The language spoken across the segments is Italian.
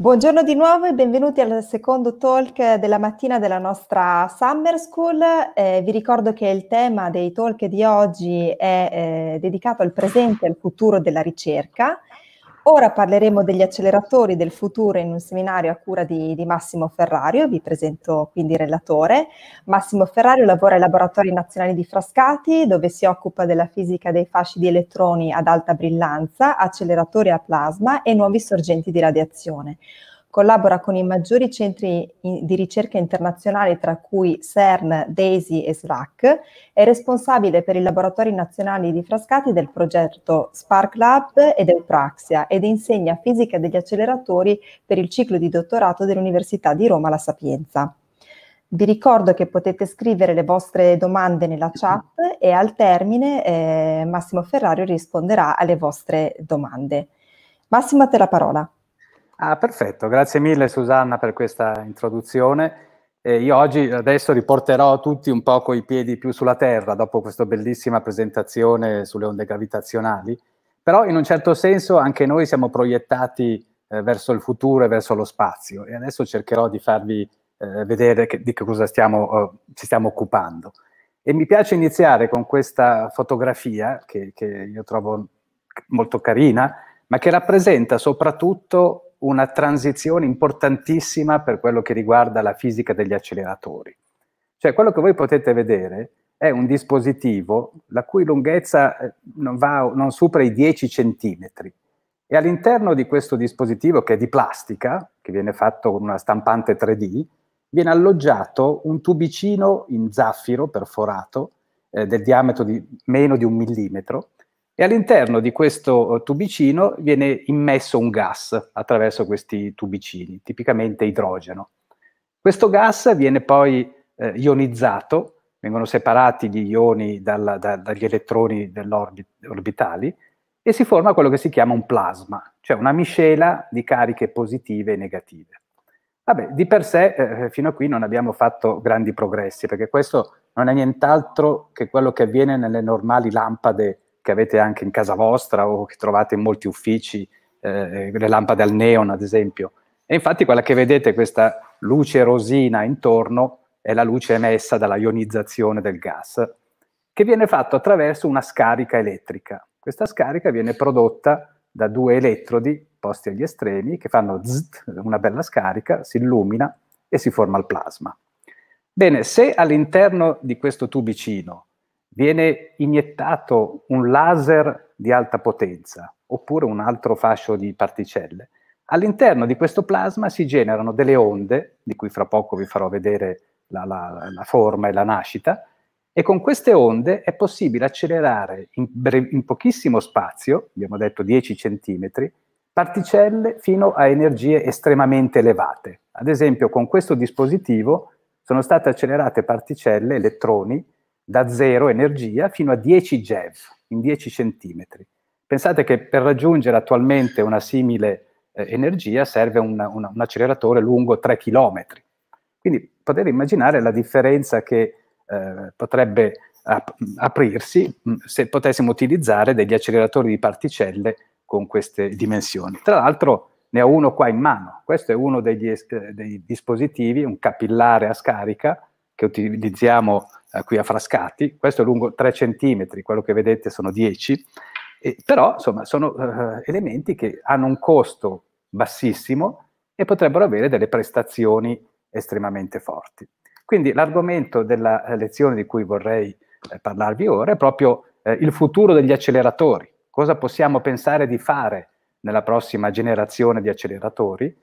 Buongiorno di nuovo e benvenuti al secondo talk della mattina della nostra Summer School. Eh, vi ricordo che il tema dei talk di oggi è eh, dedicato al presente e al futuro della ricerca Ora parleremo degli acceleratori del futuro in un seminario a cura di, di Massimo Ferrario, vi presento quindi il relatore. Massimo Ferrario lavora ai laboratori nazionali di Frascati dove si occupa della fisica dei fasci di elettroni ad alta brillanza, acceleratori a plasma e nuovi sorgenti di radiazione collabora con i maggiori centri di ricerca internazionali tra cui CERN, DAISY e SLAC, è responsabile per i laboratori nazionali di Frascati del progetto Spark Lab ed Eupraxia ed insegna fisica degli acceleratori per il ciclo di dottorato dell'Università di Roma La Sapienza. Vi ricordo che potete scrivere le vostre domande nella chat e al termine eh, Massimo Ferrario risponderà alle vostre domande. Massimo, a te la parola. Ah, perfetto, grazie mille Susanna per questa introduzione. Eh, io oggi adesso riporterò tutti un po' coi piedi più sulla terra dopo questa bellissima presentazione sulle onde gravitazionali, però in un certo senso anche noi siamo proiettati eh, verso il futuro e verso lo spazio e adesso cercherò di farvi eh, vedere che, di che cosa stiamo, eh, ci stiamo occupando. E mi piace iniziare con questa fotografia che, che io trovo molto carina, ma che rappresenta soprattutto una transizione importantissima per quello che riguarda la fisica degli acceleratori. Cioè quello che voi potete vedere è un dispositivo la cui lunghezza eh, non, va, non supera i 10 centimetri e all'interno di questo dispositivo che è di plastica, che viene fatto con una stampante 3D, viene alloggiato un tubicino in zaffiro perforato eh, del diametro di meno di un millimetro e all'interno di questo eh, tubicino viene immesso un gas attraverso questi tubicini, tipicamente idrogeno. Questo gas viene poi eh, ionizzato, vengono separati gli ioni dalla, da, dagli elettroni orbitali e si forma quello che si chiama un plasma, cioè una miscela di cariche positive e negative. Vabbè, di per sé eh, eh fino a qui non abbiamo fatto grandi progressi, perché questo non è nient'altro che quello che avviene nelle normali lampade che avete anche in casa vostra o che trovate in molti uffici, eh, le lampade al neon ad esempio. E infatti quella che vedete, questa luce rosina intorno, è la luce emessa dalla ionizzazione del gas, che viene fatta attraverso una scarica elettrica. Questa scarica viene prodotta da due elettrodi posti agli estremi che fanno zzz, una bella scarica, si illumina e si forma il plasma. Bene, se all'interno di questo tubicino viene iniettato un laser di alta potenza oppure un altro fascio di particelle. All'interno di questo plasma si generano delle onde, di cui fra poco vi farò vedere la, la, la forma e la nascita, e con queste onde è possibile accelerare in, in pochissimo spazio, abbiamo detto 10 centimetri, particelle fino a energie estremamente elevate. Ad esempio con questo dispositivo sono state accelerate particelle, elettroni, da zero energia fino a 10 GeV, in 10 centimetri. Pensate che per raggiungere attualmente una simile eh, energia serve una, una, un acceleratore lungo 3 km. Quindi potete immaginare la differenza che eh, potrebbe ap- aprirsi mh, mm, se potessimo utilizzare degli acceleratori di particelle con queste dimensioni. Tra l'altro ne ho uno qua in mano, questo è uno degli, eh, dei dispositivi, un capillare a scarica che utilizziamo eh, qui a Frascati, questo è lungo 3 cm, quello che vedete sono 10, e, però insomma sono eh, elementi che hanno un costo bassissimo e potrebbero avere delle prestazioni estremamente forti. Quindi l'argomento della eh, lezione di cui vorrei eh, parlarvi ora è proprio eh, il futuro degli acceleratori, cosa possiamo pensare di fare nella prossima generazione di acceleratori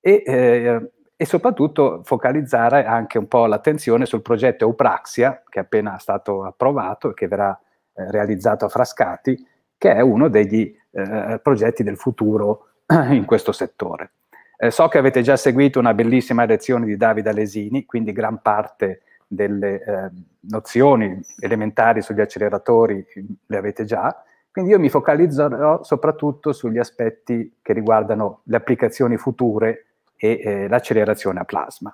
e eh, e soprattutto focalizzare anche un po' l'attenzione sul progetto Eupraxia, che è appena stato approvato e che verrà eh, realizzato a Frascati, che è uno degli eh, progetti del futuro in questo settore. Eh, so che avete già seguito una bellissima lezione di Davide Alesini, quindi gran parte delle eh, nozioni elementari sugli acceleratori mm, le avete già, quindi io mi focalizzerò soprattutto sugli aspetti che riguardano le applicazioni future e eh, l'accelerazione a plasma.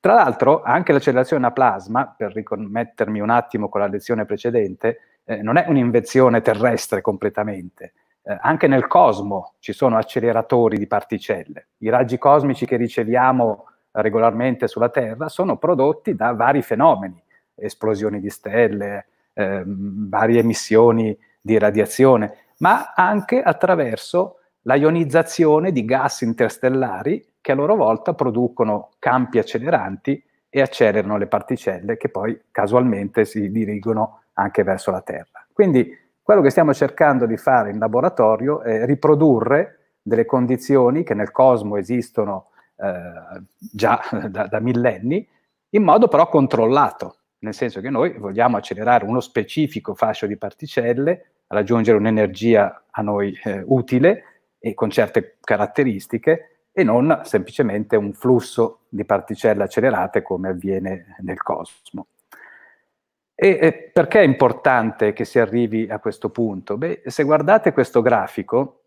Tra l'altro anche l'accelerazione a plasma, per riconnettermi un attimo con la lezione precedente, eh, non è un'invenzione terrestre completamente. Eh, anche nel cosmo ci sono acceleratori di particelle. I raggi cosmici che riceviamo regolarmente sulla Terra sono prodotti da vari fenomeni, esplosioni di stelle, eh, varie emissioni di radiazione, ma anche attraverso la ionizzazione di gas interstellari che a loro volta producono campi acceleranti e accelerano le particelle che poi casualmente si dirigono anche verso la Terra. Quindi quello che stiamo cercando di fare in laboratorio è riprodurre delle condizioni che nel cosmo esistono eh, già da, da millenni, in modo però controllato, nel senso che noi vogliamo accelerare uno specifico fascio di particelle, raggiungere un'energia a noi eh, utile e con certe caratteristiche, e non semplicemente un flusso di particelle accelerate come avviene nel cosmo. E, perché è importante che si arrivi a questo punto? Beh, se guardate questo grafico,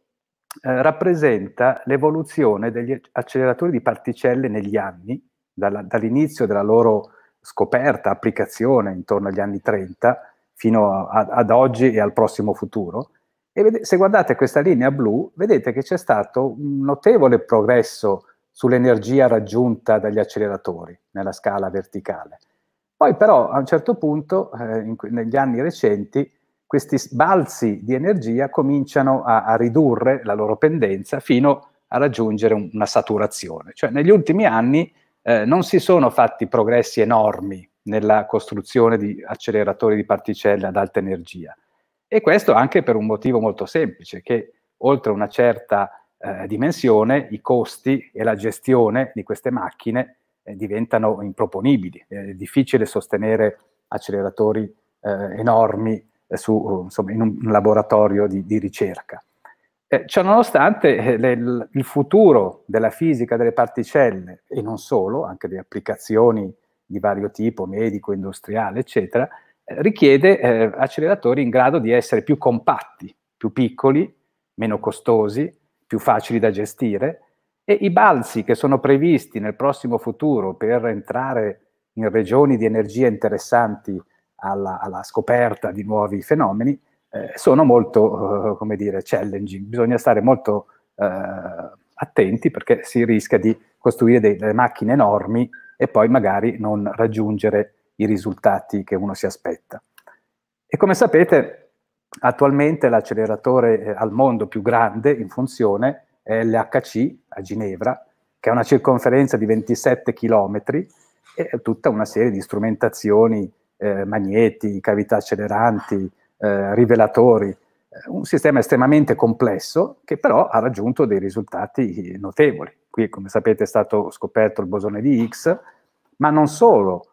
eh, rappresenta l'evoluzione degli acceleratori di particelle negli anni, dall'inizio della loro scoperta, applicazione intorno agli anni 30, fino a, ad oggi e al prossimo futuro, e vede, se guardate questa linea blu, vedete che c'è stato un notevole progresso sull'energia raggiunta dagli acceleratori nella scala verticale. Poi però a un certo punto, eh, in, negli anni recenti, questi sbalzi di energia cominciano a, a ridurre la loro pendenza fino a raggiungere un, una saturazione. Cioè negli ultimi anni eh, non si sono fatti progressi enormi nella costruzione di acceleratori di particelle ad alta energia, e questo anche per un motivo molto semplice, che oltre una certa eh, dimensione i costi e la gestione di queste macchine eh, diventano improponibili. È difficile sostenere acceleratori eh, enormi eh, su, insomma, in un laboratorio di, di ricerca. Eh, ciononostante eh, le, il futuro della fisica delle particelle, e non solo, anche di applicazioni di vario tipo, medico, industriale, eccetera, richiede eh, acceleratori in grado di essere più compatti, più piccoli, meno costosi, più facili da gestire e i balzi che sono previsti nel prossimo futuro per entrare in regioni di energia interessanti alla, alla scoperta di nuovi fenomeni eh, sono molto, eh, come dire, challenging. Bisogna stare molto eh, attenti perché si rischia di costruire delle macchine enormi e poi magari non raggiungere i risultati che uno si aspetta. E come sapete, attualmente l'acceleratore eh, al mondo più grande in funzione è l'HC a Ginevra, che ha una circonferenza di 27 km e tutta una serie di strumentazioni, eh, magneti, cavità acceleranti, eh, rivelatori, eh, un sistema estremamente complesso che però ha raggiunto dei risultati eh, notevoli. Qui, come sapete, è stato scoperto il bosone di Higgs, ma non solo,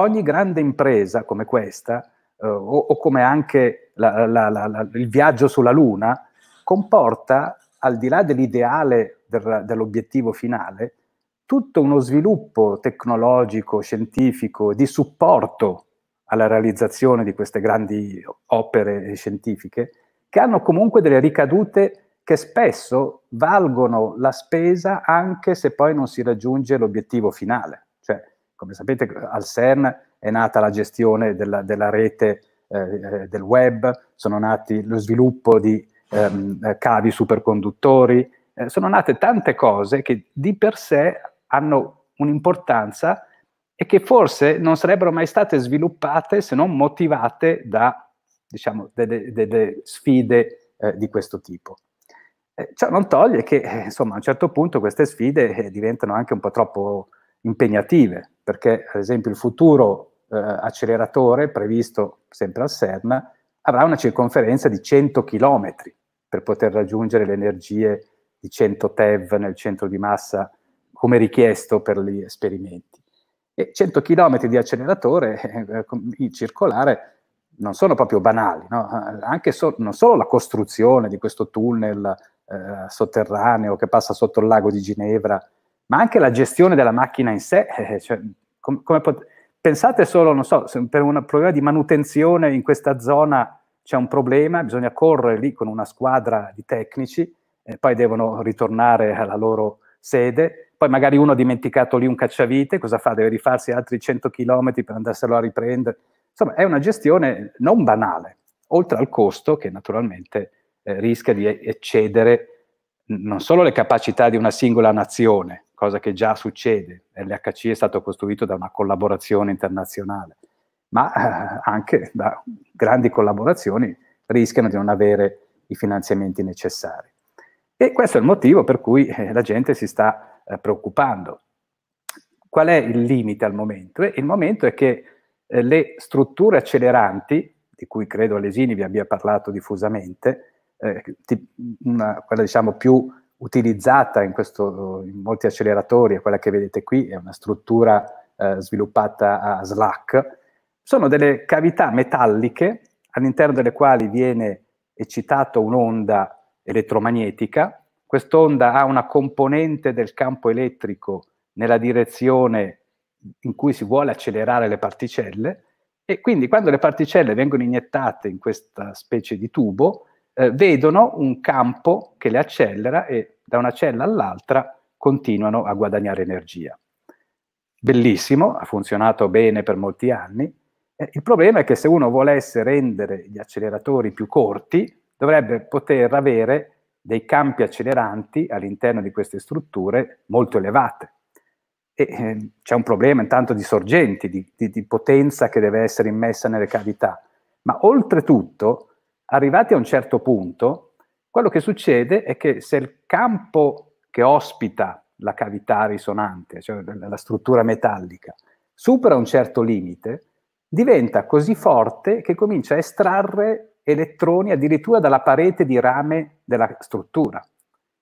ogni grande impresa come questa, eh, o, o, come anche la, la, la, il viaggio sulla Luna, comporta, al di là dell'ideale del, dell'obiettivo finale, tutto uno sviluppo tecnologico, scientifico, di supporto alla realizzazione di queste grandi opere scientifiche, che hanno comunque delle ricadute che spesso valgono la spesa anche se poi non si raggiunge l'obiettivo finale. Come sapete al CERN è nata la gestione della, della rete eh, eh del web, sono nati lo sviluppo di ehm, eh, cavi superconduttori, eh, sono nate tante cose che di per sé hanno un'importanza e che forse non sarebbero mai state sviluppate se non motivate da diciamo, delle, delle sfide eh, di questo tipo. Eh, ciò non toglie che, eh, insomma, a un certo punto queste sfide diventano anche un po' troppo impegnative perché ad esempio il futuro eh, acceleratore previsto sempre al CERN avrà una circonferenza di 100 km per poter raggiungere le energie di 100 TeV nel centro di massa come richiesto per gli esperimenti. E 100 km di acceleratore eh, eh circolare non sono proprio banali, no? anche so- non solo la costruzione di questo tunnel eh, sotterraneo che passa sotto il lago di Ginevra ma anche la gestione della macchina in sé. Eh, eh cioè, com- pot- pensate solo, non so, se per un problema di manutenzione in questa zona c'è un problema, bisogna correre lì con una squadra di tecnici, eh, poi devono ritornare alla loro sede, poi magari uno ha dimenticato lì un cacciavite, cosa fa? Deve rifarsi altri 100 km per andarselo a riprendere. Insomma, è una gestione non banale, oltre al costo che naturalmente eh, rischia di eccedere non solo le capacità di una singola nazione, cosa che già succede. L'HC è stato costruito da una collaborazione internazionale, ma eh, anche da grandi collaborazioni rischiano di non avere i finanziamenti necessari. E questo è il motivo per cui eh, la gente si sta eh, preoccupando. Qual è il limite al momento? il momento è che le strutture acceleranti, di cui credo Lesini vi abbia parlato diffusamente, eh, una, quella diciamo più utilizzata in, questo, in molti acceleratori, è quella che vedete qui, è una struttura eh, sviluppata a Slack, sono delle cavità metalliche all'interno delle quali viene eccitata un'onda elettromagnetica, quest'onda ha una componente del campo elettrico nella direzione in cui si vuole accelerare le particelle e quindi quando le particelle vengono iniettate in questa specie di tubo, eh, vedono un campo che le accelera e da una cella all'altra continuano a guadagnare energia. Bellissimo, ha funzionato bene per molti anni. Eh, il problema è che se uno volesse rendere gli acceleratori più corti, dovrebbe poter avere dei campi acceleranti all'interno di queste strutture molto elevate. E, eh, c'è un problema intanto di sorgenti, di, di, di potenza che deve essere immessa nelle cavità, ma oltretutto arrivati a un certo punto, quello che succede è che se il campo che ospita la cavità risonante, cioè la struttura metallica, supera un certo limite, diventa così forte che comincia a estrarre elettroni addirittura dalla parete di rame della struttura.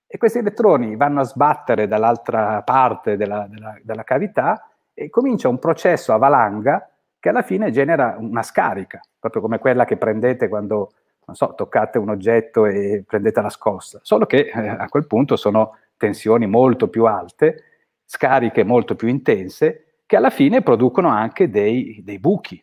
E questi elettroni vanno a sbattere dall'altra parte della, della, della cavità e comincia un processo a valanga che alla fine genera una scarica, proprio come quella che prendete quando non so, toccate un oggetto e prendete la scossa, solo che eh, a quel punto sono tensioni molto più alte, scariche molto più intense, che alla fine producono anche dei, dei buchi.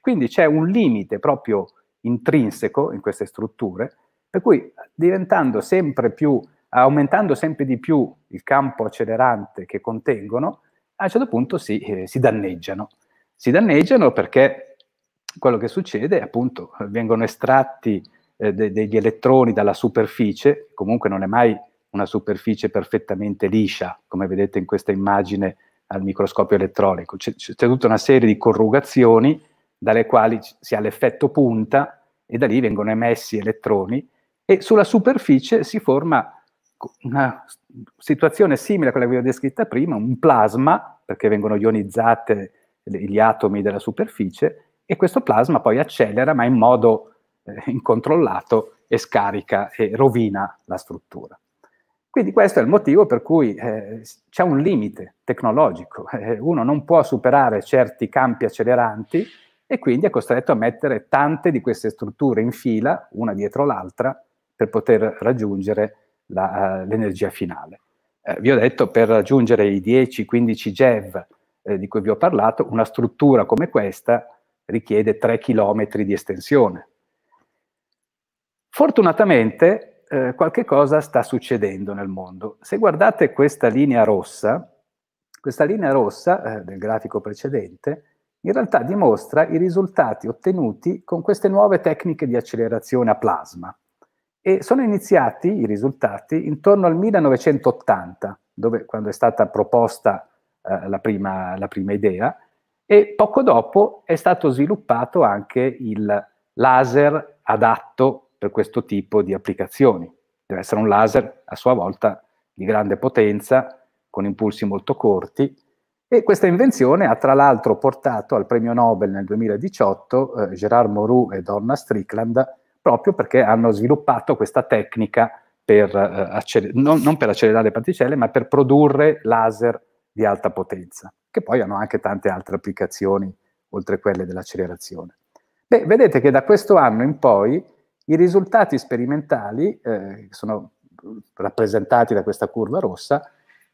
Quindi c'è un limite proprio intrinseco in queste strutture, per cui diventando sempre più, aumentando sempre di più il campo accelerante che contengono, a un certo punto si, eh, si danneggiano. Si danneggiano perché quello che succede è appunto vengono estratti eh, de- degli elettroni dalla superficie, comunque non è mai una superficie perfettamente liscia, come vedete in questa immagine al microscopio elettronico. C- c'è tutta una serie di corrugazioni dalle quali si ha l'effetto punta e da lì vengono emessi elettroni e sulla superficie si forma una situazione simile a quella che vi ho descritta prima, un plasma, perché vengono ionizzate gli atomi della superficie, e questo plasma poi accelera ma in modo eh, incontrollato e scarica e rovina la struttura. Quindi questo è il motivo per cui eh, c'è un limite tecnologico, eh, uno non può superare certi campi acceleranti e quindi è costretto a mettere tante di queste strutture in fila, una dietro l'altra, per poter raggiungere la, eh, l'energia finale. Eh, vi ho detto, per raggiungere i 10-15 GeV eh, di cui vi ho parlato, una struttura come questa richiede 3 km di estensione. Fortunatamente eh, qualche cosa sta succedendo nel mondo. Se guardate questa linea rossa, questa linea rossa eh, del grafico precedente, in realtà dimostra i risultati ottenuti con queste nuove tecniche di accelerazione a plasma. E sono iniziati i risultati intorno al 1980, dove, quando è stata proposta eh, la, prima, la prima idea, e poco dopo è stato sviluppato anche il laser adatto per questo tipo di applicazioni. Deve essere un laser a sua volta di grande potenza, con impulsi molto corti e questa invenzione ha tra l'altro portato al premio Nobel nel 2018 eh, Gerard Moreau e Donna Strickland proprio perché hanno sviluppato questa tecnica per, eh, non, non per accelerare le particelle, ma per produrre laser di alta potenza che poi hanno anche tante altre applicazioni oltre quelle dell'accelerazione. Beh, vedete che da questo anno in poi i risultati sperimentali, eh, sono rappresentati da questa curva rossa,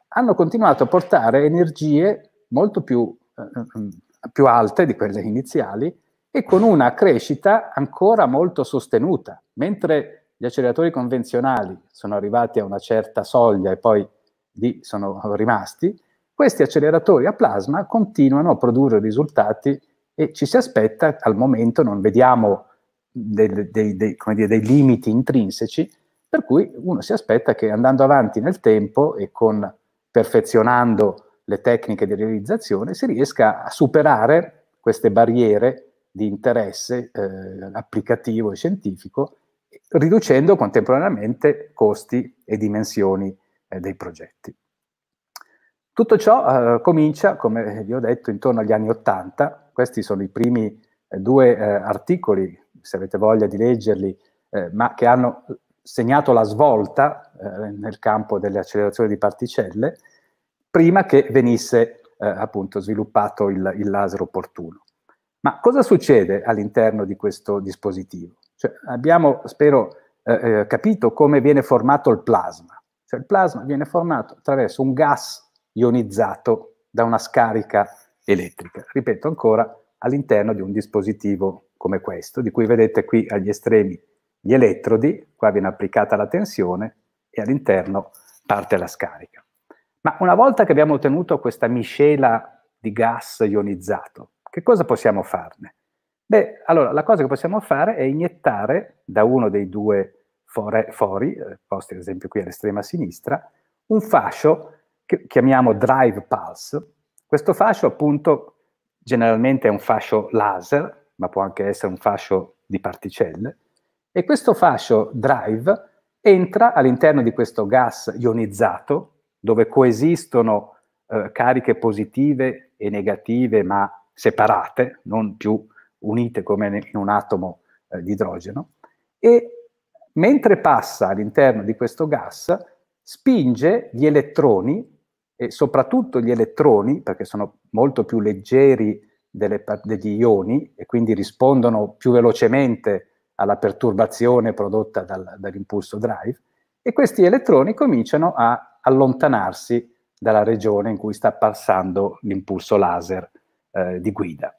hanno continuato a portare energie molto più, eh, più alte di quelle iniziali e con una crescita ancora molto sostenuta, mentre gli acceleratori convenzionali sono arrivati a una certa soglia e poi lì sono rimasti, questi acceleratori a plasma continuano a produrre risultati e ci si aspetta, al momento non vediamo dei, dei, dei, dire, dei limiti intrinseci, per cui uno si aspetta che andando avanti nel tempo e con, perfezionando le tecniche di realizzazione si riesca a superare queste barriere di interesse eh, applicativo e scientifico, riducendo contemporaneamente costi e dimensioni eh, dei progetti. Tutto ciò eh, comincia, come eh, vi ho detto, intorno agli anni Ottanta. Questi sono i primi eh, due eh, articoli, se avete voglia di leggerli, eh, ma che hanno eh, segnato la svolta nel campo delle accelerazioni di particelle, prima che venisse appunto sviluppato il, il, laser opportuno. Ma cosa succede all'interno di questo dispositivo? Cioè, abbiamo, spero, capito come viene formato il plasma. Cioè, il plasma viene formato attraverso un gas ionizzato da una scarica elettrica. Ripeto ancora, all'interno di un dispositivo come questo, di cui vedete qui agli estremi gli elettrodi, qua viene applicata la tensione e all'interno parte la scarica. Ma una volta che abbiamo ottenuto questa miscela di gas ionizzato, che cosa possiamo farne? Beh, allora la cosa che possiamo fare è iniettare da uno dei due fori, eh, posti ad esempio qui all'estrema sinistra, un fascio che chiamiamo drive pulse. Questo fascio appunto generalmente è un fascio laser, ma può anche essere un fascio di particelle, e questo fascio drive entra all'interno di questo gas ionizzato, dove coesistono eh, cariche positive e negative, ma separate, non più unite come in un atomo eh, di idrogeno, e mentre passa all'interno di questo gas spinge gli elettroni e soprattutto gli elettroni, perché sono molto più leggeri delle, degli ioni e quindi rispondono più velocemente alla perturbazione prodotta dal, dall'impulso drive, e questi elettroni cominciano a allontanarsi dalla regione in cui sta passando l'impulso laser eh, di guida.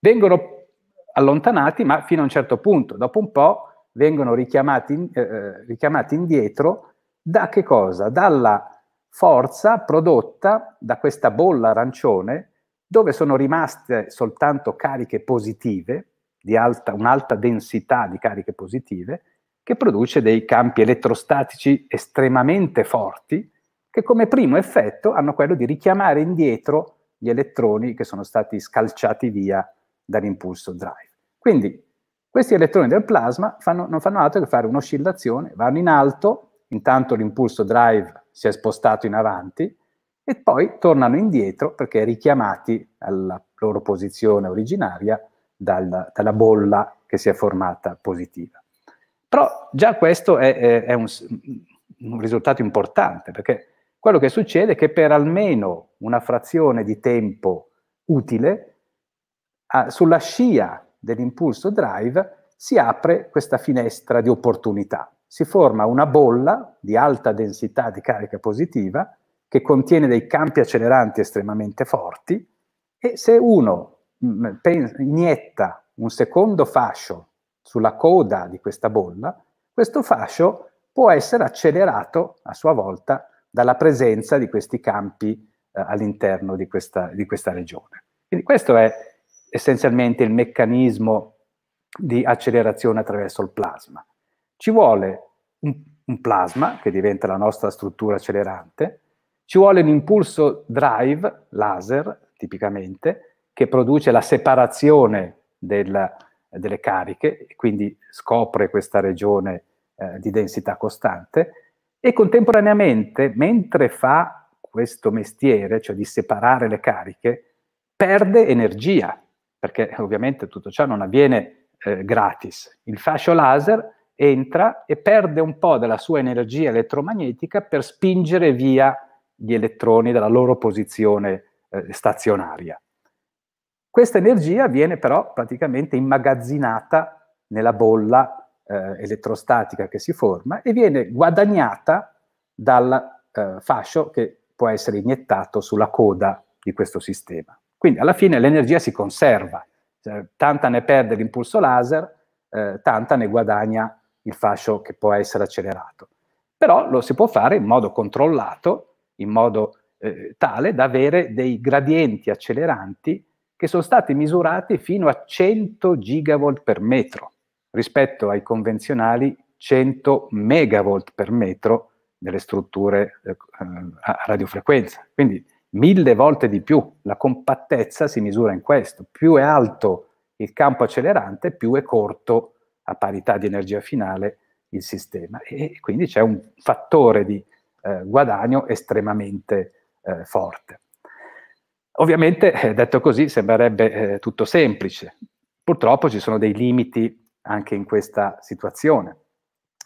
Vengono allontanati, ma fino a un certo punto, dopo un po' vengono richiamati, eh, eh, richiamati indietro da che cosa? Dalla forza prodotta da questa bolla arancione dove sono rimaste soltanto cariche positive, di alta, un'alta densità di cariche positive, che produce dei campi elettrostatici estremamente forti, che come primo effetto hanno quello di richiamare indietro gli elettroni che sono stati scalciati via dall'impulso drive. Quindi questi elettroni del plasma fanno, non fanno altro che fare un'oscillazione, vanno in alto, intanto l'impulso drive si è spostato in avanti e poi tornano indietro perché richiamati alla loro posizione originaria dal, dalla bolla che si è formata positiva. Però già questo è, è, è un, un risultato importante perché quello che succede è che per almeno una frazione di tempo utile, sulla scia dell'impulso drive si apre questa finestra di opportunità si forma una bolla di alta densità di carica positiva che contiene dei campi acceleranti estremamente forti e se uno mm, inietta un secondo fascio sulla coda di questa bolla, questo fascio può essere accelerato a sua volta dalla presenza di questi campi eh, all'interno di di questa regione. Quindi questo è essenzialmente il meccanismo di accelerazione attraverso il plasma ci vuole un, un plasma, che diventa la nostra struttura accelerante, ci vuole un impulso drive, laser tipicamente, che produce la separazione del, delle cariche, quindi scopre questa regione eh, di densità costante, e contemporaneamente, mentre fa questo mestiere, cioè di separare le cariche, perde energia, perché ovviamente tutto ciò non avviene eh, gratis. Il fascio laser entra e perde un po' della sua energia elettromagnetica per spingere via gli elettroni dalla loro posizione eh, stazionaria. Questa energia viene però praticamente immagazzinata nella bolla eh, elettrostatica che si forma e viene guadagnata dal eh, fascio che può essere iniettato sulla coda di questo sistema. Quindi alla fine l'energia si conserva, cioè, tanta ne perde l'impulso laser, eh, tanta ne guadagna il fascio che può essere accelerato. Però lo si può fare in modo controllato, in modo eh, tale da avere dei gradienti acceleranti che sono stati misurati fino a 100 gigavolt per metro, rispetto ai convenzionali 100 megavolt per metro nelle strutture eh, eh, a radiofrequenza. Quindi mille volte di più. La compattezza si misura in questo. Più è alto il campo accelerante, più è corto a parità di energia finale il sistema. E quindi c'è un fattore di eh, guadagno estremamente eh, forte. Ovviamente, eh, detto così, sembrerebbe eh, tutto semplice. Purtroppo ci sono dei limiti anche in questa situazione.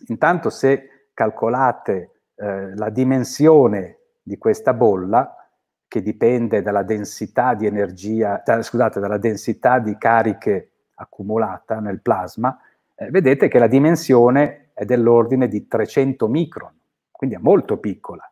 Intanto, se calcolate eh, la dimensione di questa bolla, che dipende dalla densità di energia, eh, scusate, dalla densità di cariche accumulata nel plasma, eh, vedete che la dimensione è dell'ordine di 300 micron, quindi è molto piccola.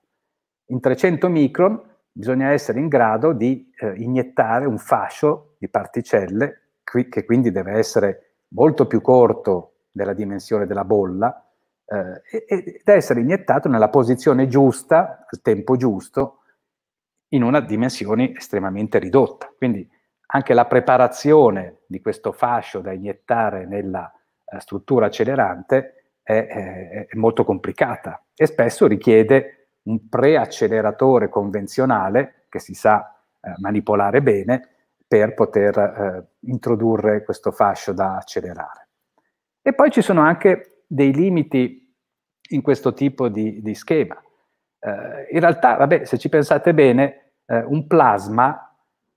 In 300 micron bisogna essere in grado di eh, iniettare un fascio di particelle, qui, che quindi deve essere molto più corto della dimensione della bolla, eh, ed essere iniettato nella posizione giusta, al tempo giusto, in una dimensione estremamente ridotta. Quindi anche la preparazione di questo fascio da iniettare nella struttura accelerante è, è, è molto complicata e spesso richiede un preacceleratore convenzionale che si sa eh, manipolare bene per poter eh, introdurre questo fascio da accelerare. E poi ci sono anche dei limiti in questo tipo di, di schema. Eh, in realtà, vabbè, se ci pensate bene, eh, un plasma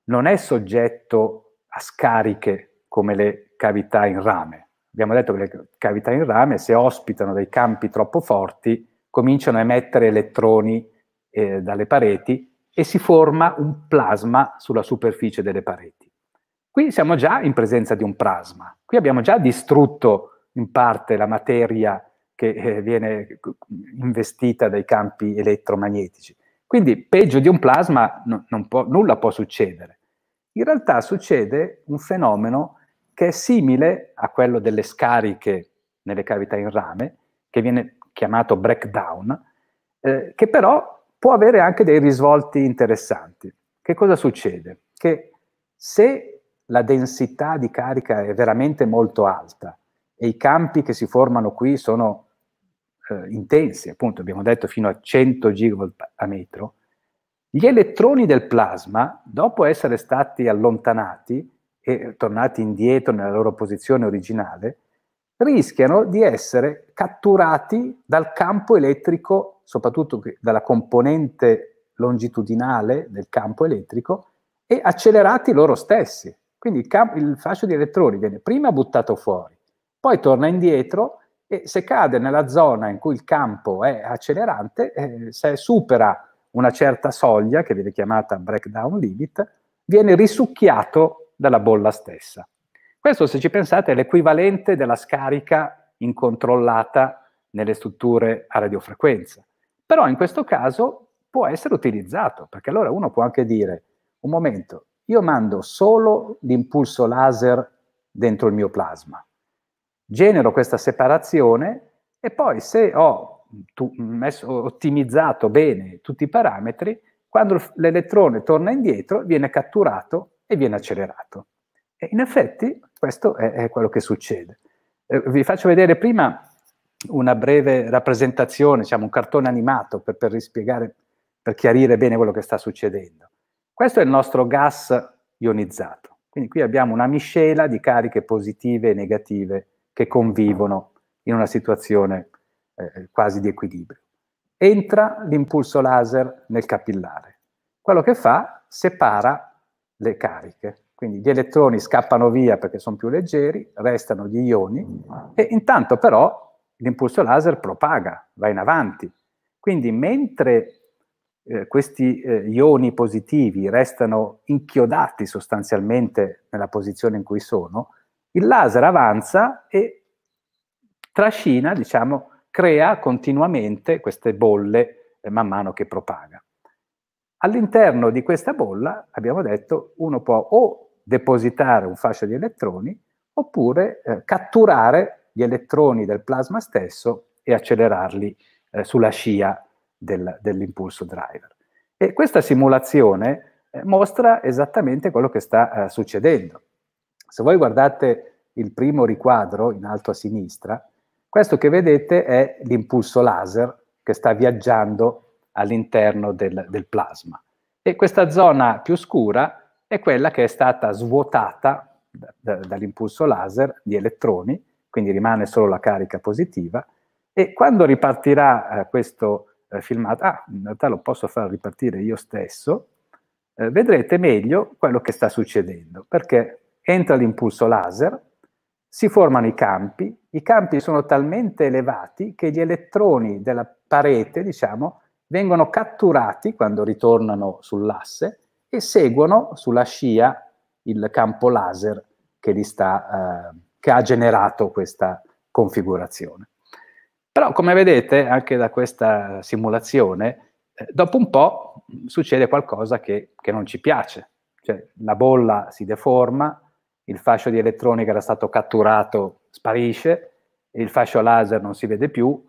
non è soggetto a scariche come le cavità in rame abbiamo detto che le cavità in rame, se ospitano dei campi troppo forti, cominciano a emettere elettroni eh, dalle pareti e si forma un plasma sulla superficie delle pareti. Qui siamo già in presenza di un plasma, qui abbiamo già distrutto in parte la materia che eh, viene investita dai campi elettromagnetici. Quindi peggio di un plasma no, può, nulla può succedere. In realtà succede un fenomeno che è simile a quello delle scariche nelle cavità in rame, che viene chiamato breakdown, eh, che però può avere anche dei risvolti interessanti. Che cosa succede? Che se la densità di carica è veramente molto alta e i campi che si formano qui sono eh, intensi, appunto abbiamo detto fino a 100 gigawatt a metro, gli elettroni del plasma, dopo essere stati allontanati, e tornati indietro nella loro posizione originale, rischiano di essere catturati dal campo elettrico, soprattutto dalla componente longitudinale del campo elettrico, e accelerati loro stessi. Quindi il, campo, il fascio di elettroni viene prima buttato fuori, poi torna indietro e se cade nella zona in cui il campo è accelerante, eh, se supera una certa soglia, che viene chiamata breakdown limit, viene risucchiato dalla bolla stessa. Questo, se ci pensate, è l'equivalente della scarica incontrollata nelle strutture a radiofrequenza. Però in questo caso può essere utilizzato, perché allora uno può anche dire, un momento, io mando solo l'impulso laser dentro il mio plasma, genero questa separazione e poi se ho messo, ottimizzato bene tutti i parametri, quando l'elettrone torna indietro viene catturato e viene accelerato. E in effetti questo è, è quello che succede. Eh, vi faccio vedere prima una breve rappresentazione, diciamo un cartone animato per, per spiegare, per chiarire bene quello che sta succedendo. Questo è il nostro gas ionizzato. Quindi qui abbiamo una miscela di cariche positive e negative che convivono in una situazione eh, quasi di equilibrio. Entra l'impulso laser nel capillare. Quello che fa, separa le cariche. Quindi gli elettroni scappano via perché sono più leggeri, restano gli ioni e intanto però l'impulso laser propaga, va in avanti. Quindi mentre eh, questi eh, ioni positivi restano inchiodati sostanzialmente nella posizione in cui sono, il laser avanza e trascina, diciamo, crea continuamente queste bolle eh, man mano che propaga. All'interno di questa bolla, abbiamo detto, uno può o depositare un fascio di elettroni oppure eh, catturare gli elettroni del plasma stesso e accelerarli eh, sulla scia del, dell'impulso driver. E questa simulazione eh, mostra esattamente quello che sta eh, succedendo. Se voi guardate il primo riquadro in alto a sinistra, questo che vedete è l'impulso laser che sta viaggiando all'interno del, del plasma. E questa zona più scura è quella che è stata svuotata da, da, dall'impulso laser di elettroni, quindi rimane solo la carica positiva, e quando ripartirà eh, questo eh, filmato, ah, in realtà lo posso far ripartire io stesso, eh, vedrete meglio quello che sta succedendo, perché entra l'impulso laser, si formano i campi, i campi sono talmente elevati che gli elettroni della parete, diciamo, vengono catturati quando ritornano sull'asse e seguono sulla scia il campo laser che, li sta, eh, che ha generato questa configurazione. Però come vedete anche da questa simulazione, eh, dopo un po' succede qualcosa che, che non ci piace, cioè la bolla si deforma, il fascio di elettroni che era stato catturato sparisce, il fascio laser non si vede più.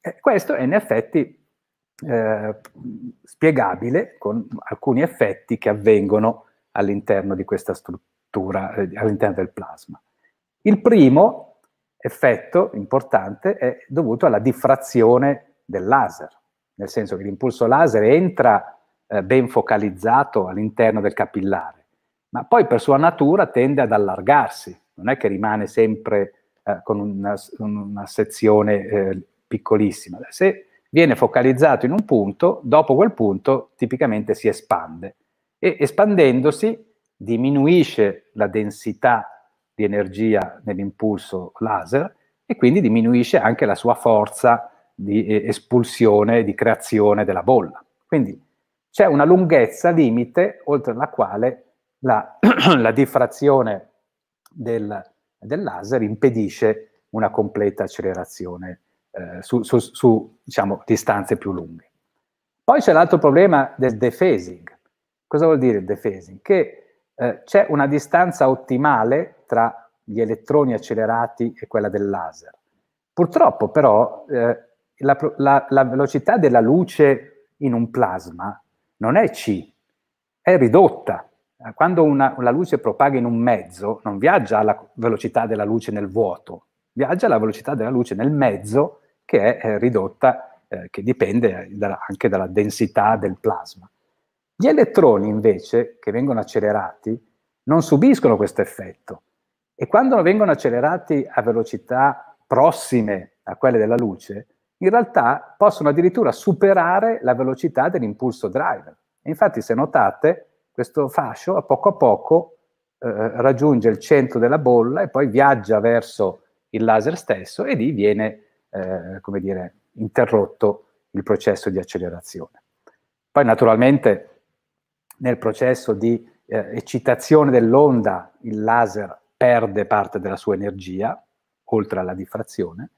Eh, questo è in effetti eh, spiegabile con alcuni effetti che avvengono all'interno di questa struttura, eh, all'interno del plasma. Il primo effetto importante è dovuto alla diffrazione del laser, nel senso che l'impulso laser entra eh, ben focalizzato all'interno del capillare, ma poi per sua natura tende ad allargarsi, non è che rimane sempre eh, con una, una sezione eh, piccolissima. Se viene focalizzato in un punto, dopo quel punto tipicamente si espande e espandendosi diminuisce la densità di energia nell'impulso laser e quindi diminuisce anche la sua forza di eh, espulsione, di creazione della bolla. Quindi c'è una lunghezza limite oltre la quale la, la diffrazione del, del laser impedisce una completa accelerazione eh, su, su, su diciamo, distanze più lunghe. Poi c'è l'altro problema del defacing. Cosa vuol dire il defacing? Che eh, c'è una distanza ottimale tra gli elettroni accelerati e quella del laser. Purtroppo però eh, la, la, la velocità della luce in un plasma non è c, è ridotta. Quando una, la luce propaga in un mezzo, non viaggia alla velocità della luce nel vuoto, viaggia alla velocità della luce nel mezzo che è eh, ridotta, eh, che dipende anche dalla densità del plasma. Gli elettroni invece, che vengono accelerati, non subiscono questo effetto e quando vengono accelerati a velocità prossime a quelle della luce, in realtà possono addirittura superare la velocità dell'impulso driver. E infatti, se notate, questo fascio a poco a poco eh, raggiunge il centro della bolla e poi viaggia verso il laser stesso e lì viene eh, come dire, interrotto il processo di accelerazione. Poi naturalmente nel processo di eh, eccitazione dell'onda il laser perde parte della sua energia, oltre alla diffrazione,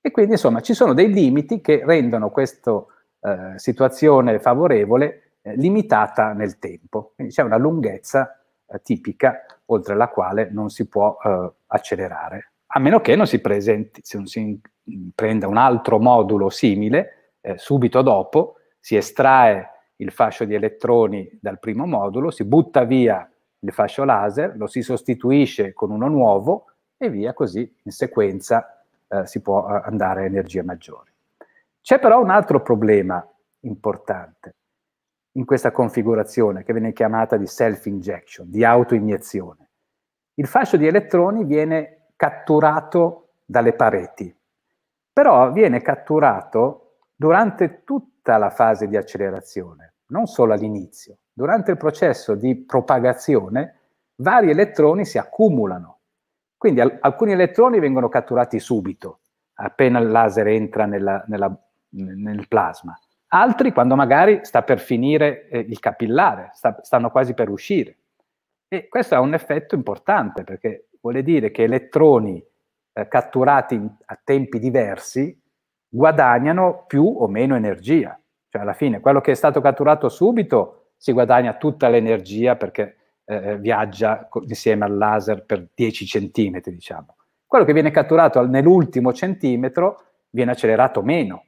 e quindi insomma ci sono dei limiti che rendono questa eh, situazione favorevole eh, limitata nel tempo. Quindi c'è una lunghezza eh, tipica oltre la quale non si può eh, accelerare, a meno che non si presenti, se non si prenda un altro modulo simile, eh, subito dopo si estrae il fascio di elettroni dal primo modulo, si butta via il fascio laser, lo si sostituisce con uno nuovo e via così in sequenza eh, si può eh, andare a energie maggiori. C'è però un altro problema importante in questa configurazione che viene chiamata di self-injection, di autoiniezione. Il fascio di elettroni viene catturato dalle pareti, però viene catturato durante tutta la fase di accelerazione, non solo all'inizio. Durante il processo di propagazione vari elettroni si accumulano, quindi al- alcuni elettroni vengono catturati subito, appena il laser entra nella, nella, nel plasma, altri quando magari sta per finire eh, il capillare, sta, stanno quasi per uscire. E questo ha un effetto importante perché vuole dire che elettroni eh, catturati a tempi diversi guadagnano più o meno energia. Cioè alla fine quello che è stato catturato subito si guadagna tutta l'energia perché eh, eh viaggia insieme al laser per 10 centimetri, diciamo. Quello che viene catturato nell'ultimo centimetro viene accelerato meno,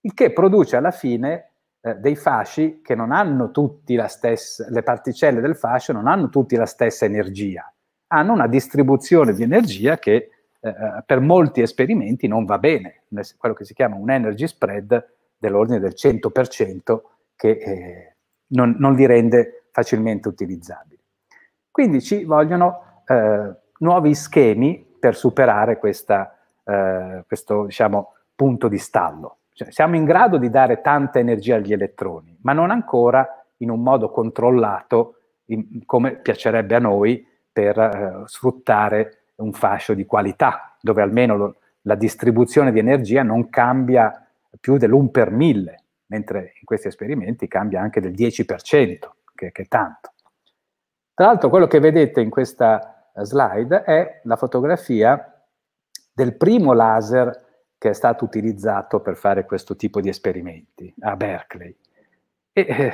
il che produce alla fine eh, dei fasci che non hanno tutti la stessa, le particelle del fascio non hanno tutti la stessa energia, hanno una distribuzione di energia che eh, eh, per molti esperimenti non va bene, quello che si chiama un energy spread dell'ordine del 100% che eh, non, non, li rende facilmente utilizzabili. Quindi ci vogliono eh, nuovi schemi per superare questa, eh, questo diciamo, punto di stallo. Cioè, siamo in grado di dare tanta energia agli elettroni, ma non ancora in un modo controllato in, come piacerebbe a noi per eh, sfruttare un fascio di qualità, dove almeno lo, la distribuzione di energia non cambia più dell'1 per 1000, mentre in questi esperimenti cambia anche del 10%, che, che è tanto. Tra l'altro quello che vedete in questa eh, slide è la fotografia del primo laser che è stato utilizzato per fare questo tipo di esperimenti a Berkeley. E, eh,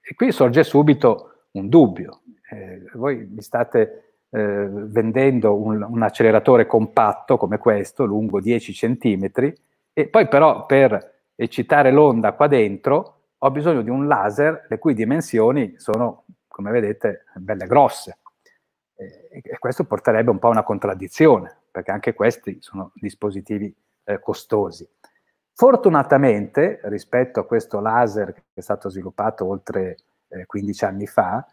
e qui sorge subito un dubbio. Eh, voi mi state eh, vendendo un, un, acceleratore compatto come questo, lungo 10 cm, e poi però per eccitare l'onda qua dentro ho bisogno di un laser le cui dimensioni sono, come vedete, belle grosse. E, questo porterebbe un po' a una contraddizione, perché anche questi sono dispositivi eh, costosi. Fortunatamente, rispetto a questo laser che è stato sviluppato oltre eh, 15 anni fa,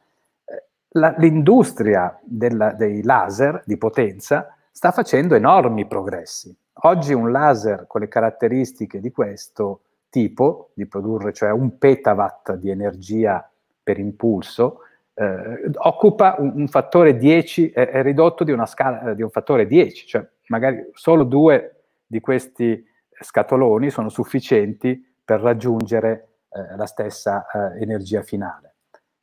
la, l'industria della, dei laser di potenza sta facendo enormi progressi. Oggi un laser con le caratteristiche di questo tipo, di produrre cioè un petawatt di energia per impulso, eh, occupa un, un, fattore 10, è, è ridotto di, una scala, eh, di, un fattore 10, cioè magari solo due di questi scatoloni sono sufficienti per raggiungere eh, la stessa eh, energia finale,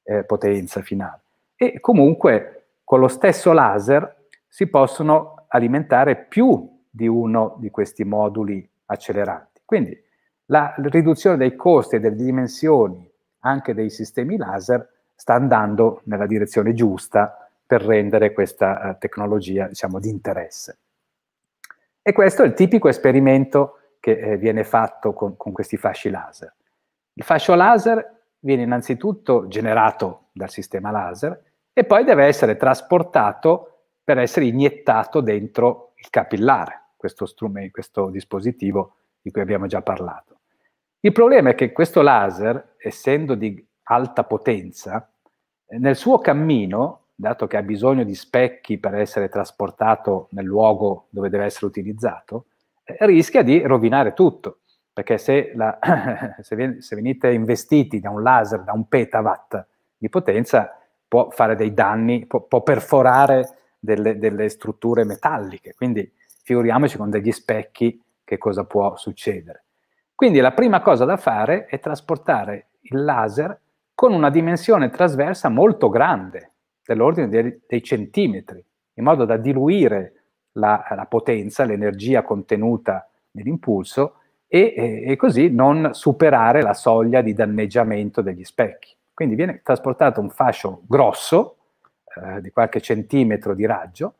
eh, potenza finale e comunque con lo stesso laser si possono alimentare più di uno di questi moduli acceleranti. Quindi la riduzione dei costi e delle dimensioni anche dei sistemi laser sta andando nella direzione giusta per rendere questa eh, tecnologia diciamo, di interesse. E questo è il tipico esperimento che eh, viene fatto con, con questi fasci laser. Il fascio laser viene innanzitutto generato dal sistema laser e poi deve essere trasportato per essere iniettato dentro il capillare, questo, questo dispositivo di cui abbiamo già parlato. Il problema è che questo laser, essendo di alta potenza, nel suo cammino dato che ha bisogno di specchi per essere trasportato nel luogo dove deve essere utilizzato, eh, rischia di rovinare tutto. Perché se, la, se, venite investiti da un laser, da un petawatt, di potenza può fare dei danni, può, può perforare delle, delle, strutture metalliche, quindi figuriamoci con degli specchi che cosa può succedere. Quindi la prima cosa da fare è trasportare il laser con una dimensione trasversa molto grande, dell'ordine dei, dei centimetri, in modo da diluire la, la potenza, l'energia contenuta nell'impulso e, e, e così non superare la soglia di danneggiamento degli specchi. Quindi viene trasportato un fascio grosso, eh, di qualche centimetro di raggio,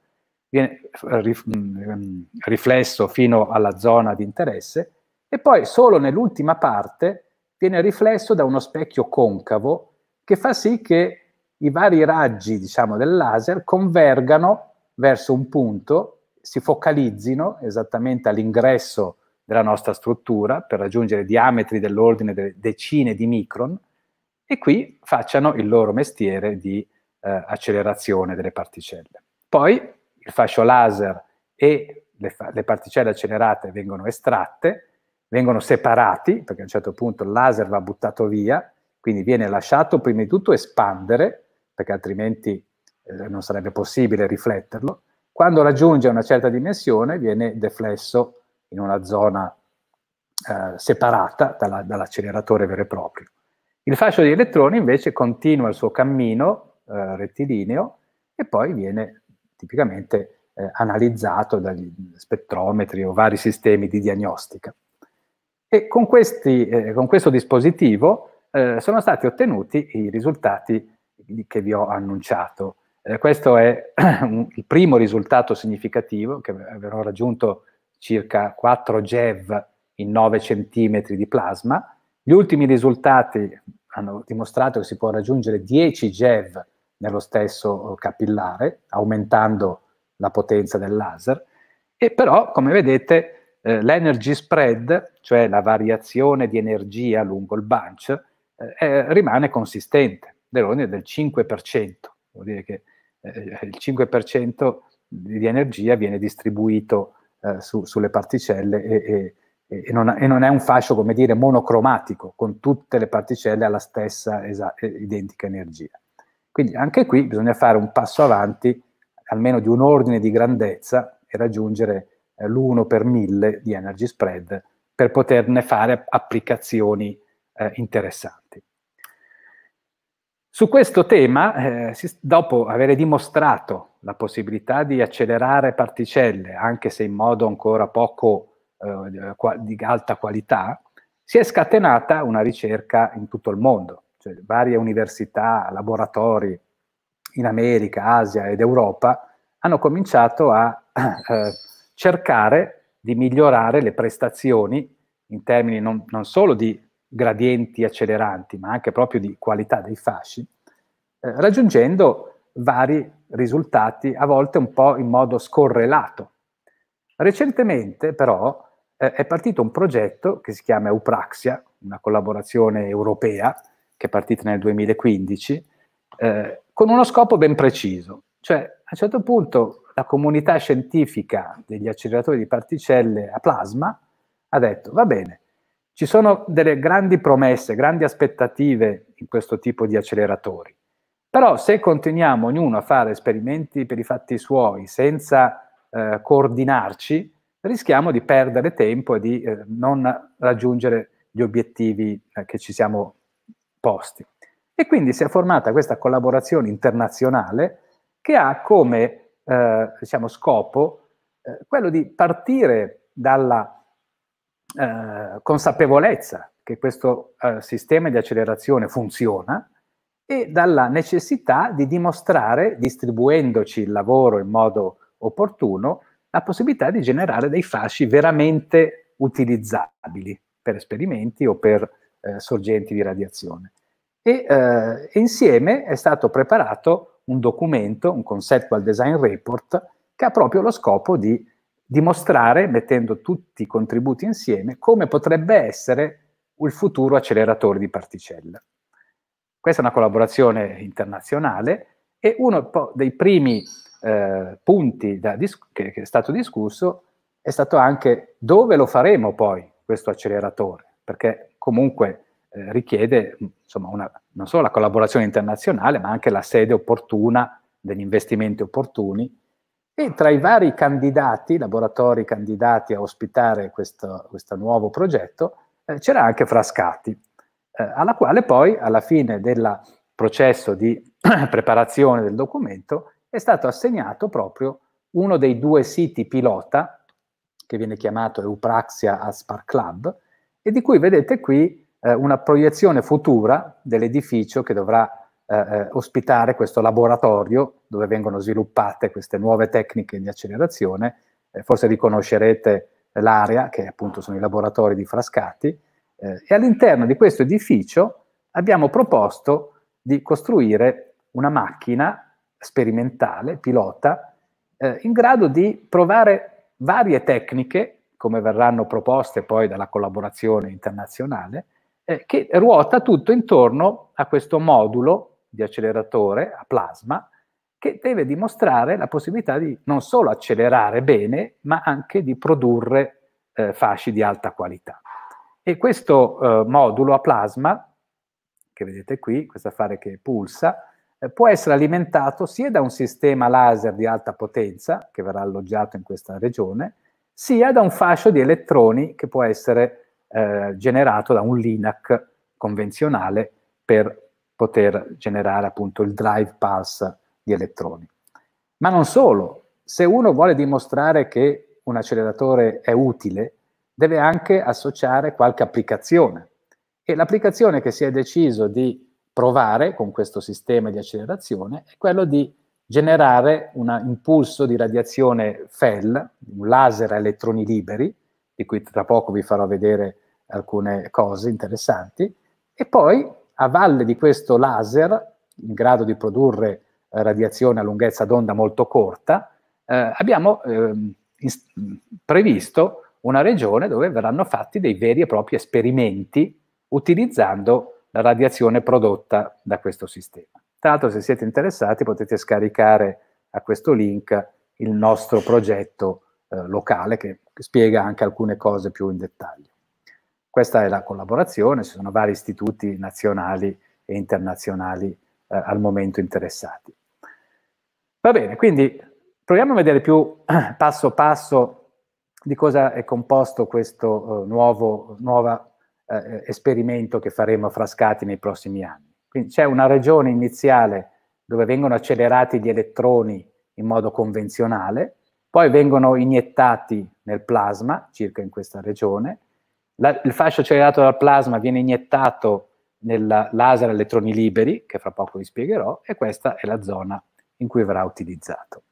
viene eh, mm, mm, riflesso fino alla zona di interesse e poi solo nell'ultima parte viene riflesso da uno specchio concavo che fa sì che i vari raggi diciamo, del laser convergano verso un punto, si focalizzino esattamente all'ingresso della nostra struttura per raggiungere diametri dell'ordine delle decine di micron e qui facciano il loro mestiere di eh, accelerazione delle particelle. Poi il fascio laser e le, fa le particelle accelerate vengono estratte, vengono separati, perché a un certo punto il laser va buttato via, quindi viene lasciato prima di tutto espandere, perché altrimenti eh, non sarebbe possibile rifletterlo. Quando raggiunge una certa dimensione viene deflesso in una zona eh, separata dall'acceleratore vero e proprio. Il fascio di elettroni invece continua il suo cammino eh, rettilineo e poi viene tipicamente eh, analizzato dagli spettrometri o vari sistemi di diagnostica. E con, questi, eh, con questo dispositivo eh, sono stati ottenuti i risultati che vi ho annunciato. Eh, questo è un, il primo risultato significativo che avevano raggiunto circa 4 GeV in 9 cm di plasma, gli ultimi risultati hanno dimostrato che si può raggiungere 10 GeV nello stesso eh, capillare, aumentando la potenza del laser, e però, come vedete, eh, l'energy spread, cioè la variazione di energia lungo il bunch, eh, rimane consistente, dell'ordine del 5%, vuol dire che eh, il 5% di energia viene distribuito eh, su, sulle particelle e, e e non, e non, è un fascio, come dire, monocromatico, con tutte le particelle alla stessa identica energia. Quindi anche qui bisogna fare un passo avanti, almeno di un ordine di grandezza, e raggiungere eh, l'1 per 1000 di energy spread per poterne fare applicazioni eh, interessanti. Su questo tema, eh, si, dopo aver dimostrato la possibilità di accelerare particelle, anche se in modo ancora poco eh, eh di alta qualità, si è scatenata una ricerca in tutto il mondo, cioè varie università, laboratori in America, Asia ed Europa hanno cominciato a eh, cercare di migliorare le prestazioni in termini non, non, solo di gradienti acceleranti, ma anche proprio di qualità dei fasci, eh, raggiungendo vari risultati, a volte un po' in modo scorrelato Recentemente però eh, è partito un progetto che si chiama Eupraxia, una collaborazione europea che è partita nel 2015, eh, con uno scopo ben preciso, cioè a un certo punto la comunità scientifica degli acceleratori di particelle a plasma ha detto va bene, ci sono delle grandi promesse, grandi aspettative in questo tipo di acceleratori, però se continuiamo ognuno a fare esperimenti per i fatti suoi senza eh, coordinarci, rischiamo di perdere tempo e di eh, non raggiungere gli obiettivi eh, che ci siamo posti. E quindi si è formata questa collaborazione internazionale che ha come eh, diciamo, scopo eh, quello di partire dalla eh, consapevolezza che questo sistema di accelerazione funziona, e dalla necessità di dimostrare, distribuendoci il lavoro in modo opportuno la possibilità di generare dei fasci veramente utilizzabili per esperimenti o per eh, sorgenti di radiazione. E eh, insieme è stato preparato un documento, un conceptual design report, che ha proprio lo scopo di dimostrare, mettendo tutti i contributi insieme, come potrebbe essere il futuro acceleratore di particelle. Questa è una collaborazione internazionale e uno dei primi eh, punti dis- che, che è stato discusso è stato anche dove lo faremo poi questo acceleratore, perché comunque eh, richiede insomma, una, non solo la collaborazione internazionale, ma anche la sede opportuna, degli investimenti opportuni. E tra i vari candidati, laboratori candidati a ospitare questo, questo nuovo progetto, eh, c'era anche Frascati, eh, alla quale poi, alla fine del processo di preparazione del documento, è stato assegnato proprio uno dei due siti pilota, che viene chiamato Eupraxia Aspar Club, e di cui vedete qui eh, una proiezione futura dell'edificio che dovrà eh, eh, ospitare questo laboratorio dove vengono sviluppate queste nuove tecniche di accelerazione. Eh, forse riconoscerete l'area, che appunto sono i laboratori di Frascati, eh, e all'interno di questo edificio abbiamo proposto di costruire una macchina sperimentale, pilota, eh, in grado di provare varie tecniche, come verranno proposte poi dalla collaborazione internazionale, eh, che ruota tutto intorno a questo modulo di acceleratore a plasma che deve dimostrare la possibilità di non solo accelerare bene, ma anche di produrre eh, fasci di alta qualità. E questo eh, modulo a plasma, che vedete qui, questo affare che pulsa, eh, può essere alimentato sia da un sistema laser di alta potenza che verrà alloggiato in questa regione, sia da un fascio di elettroni che può essere eh, generato da un LINAC convenzionale per poter generare appunto il drive pulse di elettroni. Ma non solo, se uno vuole dimostrare che un acceleratore è utile, deve anche associare qualche applicazione. E l'applicazione che si è deciso di provare con questo sistema di accelerazione è quello di generare un impulso di radiazione FEL, un laser a elettroni liberi, di cui tra poco vi farò vedere alcune cose interessanti, e poi a valle di questo laser, in grado di produrre eh, radiazione a lunghezza d'onda molto corta, eh, abbiamo eh, previsto una regione dove verranno fatti dei veri e propri esperimenti utilizzando la radiazione prodotta da questo sistema. Tra l'altro, se siete interessati, potete scaricare a questo link il nostro progetto eh, locale che spiega anche alcune cose più in dettaglio. Questa è la collaborazione, ci sono vari istituti nazionali e internazionali eh, al momento interessati. Va bene, quindi proviamo a vedere più passo passo di cosa è composto questo eh, nuova eh, eh, esperimento che faremo a Frascati nei prossimi anni. Quindi c'è una regione iniziale dove vengono accelerati gli elettroni in modo convenzionale, poi vengono iniettati nel plasma, circa in questa regione, La, il fascio accelerato dal plasma viene iniettato nel laser a elettroni liberi, che fra poco vi spiegherò, e questa è la zona in cui verrà utilizzato.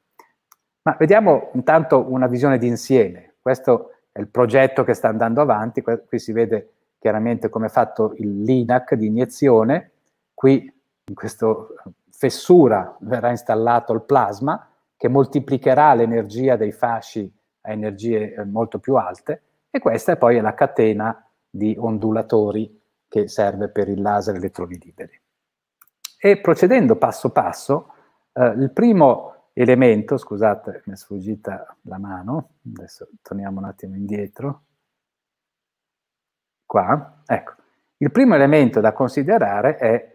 Ma vediamo intanto una visione d'insieme. Questo è il progetto che sta andando avanti, qui si vede chiaramente come ha fatto il l'INAC di iniezione, qui in questa eh, fessura verrà installato il plasma che moltiplicherà l'energia dei fasci a energie eh, molto più alte e questa è poi la catena di ondulatori che serve per il laser elettroni liberi. E procedendo passo passo, eh, il primo elemento, scusate, mi è sfuggita la mano, adesso torniamo un attimo indietro, qua, ecco, il primo elemento da considerare è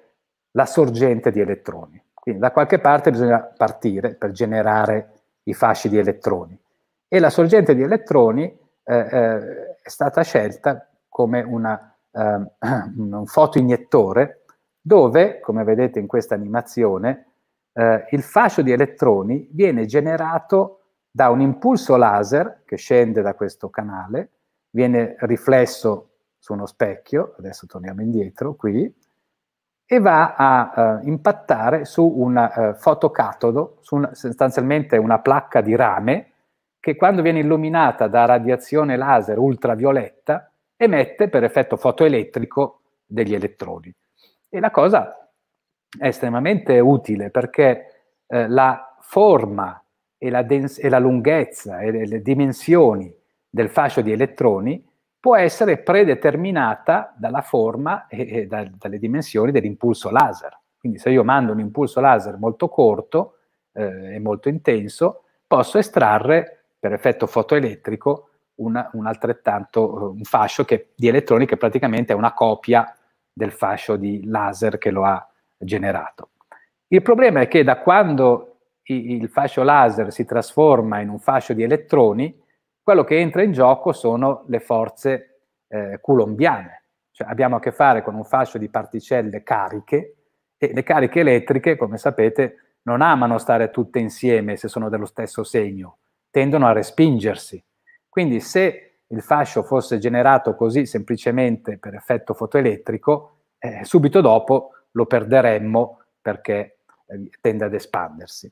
la sorgente di elettroni. Quindi da qualche parte bisogna partire per generare i fasci di elettroni. E la sorgente di elettroni eh, eh, è stata scelta come una, eh, un fotoiniettore dove, come vedete in questa animazione, eh, il fascio di elettroni viene generato da un impulso laser che scende da questo canale, viene riflesso su uno specchio, adesso torniamo indietro qui, e va a eh, impattare su un eh, fotocatodo, su un, sostanzialmente una placca di rame, che quando viene illuminata da radiazione laser ultravioletta emette per effetto fotoelettrico degli elettroni. E la cosa è estremamente utile perché eh, la forma e la, e la lunghezza e le dimensioni del fascio di elettroni può essere predeterminata dalla forma e, e da, dalle dimensioni dell'impulso laser. Quindi se io mando un impulso laser molto corto eh, e molto intenso, posso estrarre per effetto fotoelettrico una, un, un fascio che, di elettroni che praticamente è una copia del fascio di laser che lo ha generato. Il problema è che da quando il fascio laser si trasforma in un fascio di elettroni, quello che entra in gioco sono le forze eh, coulombiane, cioè abbiamo a che fare con un fascio di particelle cariche e le cariche elettriche, come sapete, non amano stare tutte insieme se sono dello stesso segno, tendono a respingersi. Quindi se il fascio fosse generato così semplicemente per effetto fotoelettrico, eh, subito dopo lo perderemmo perché eh, tende ad espandersi.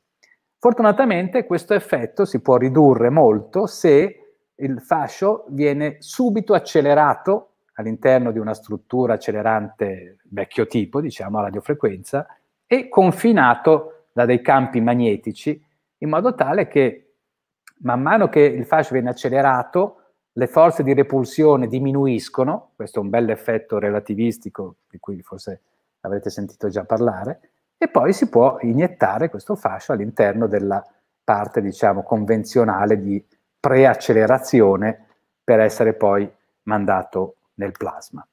Fortunatamente questo effetto si può ridurre molto se il fascio viene subito accelerato all'interno di una struttura accelerante vecchio tipo, diciamo a radiofrequenza, e confinato da dei campi magnetici, in modo tale che man mano che il fascio viene accelerato, le forze di repulsione diminuiscono, questo è un bel effetto relativistico di cui forse avete sentito già parlare, e poi si può iniettare questo fascio all'interno della parte, diciamo, convenzionale di preaccelerazione per essere poi mandato nel plasma.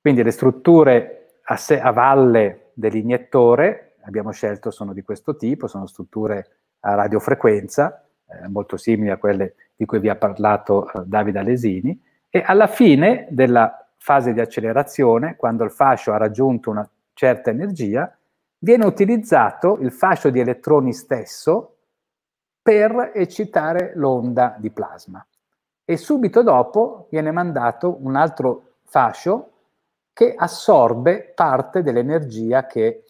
Quindi le strutture a, se, a valle dell'iniettore, abbiamo scelto, sono di questo tipo, sono strutture a radiofrequenza, eh, molto simili a quelle di cui vi ha parlato eh, Davide Alesini, e alla fine della fase di accelerazione, quando il fascio ha raggiunto una certa energia, viene utilizzato il fascio di elettroni stesso per eccitare l'onda di plasma. E subito dopo viene mandato un altro fascio che assorbe parte dell'energia che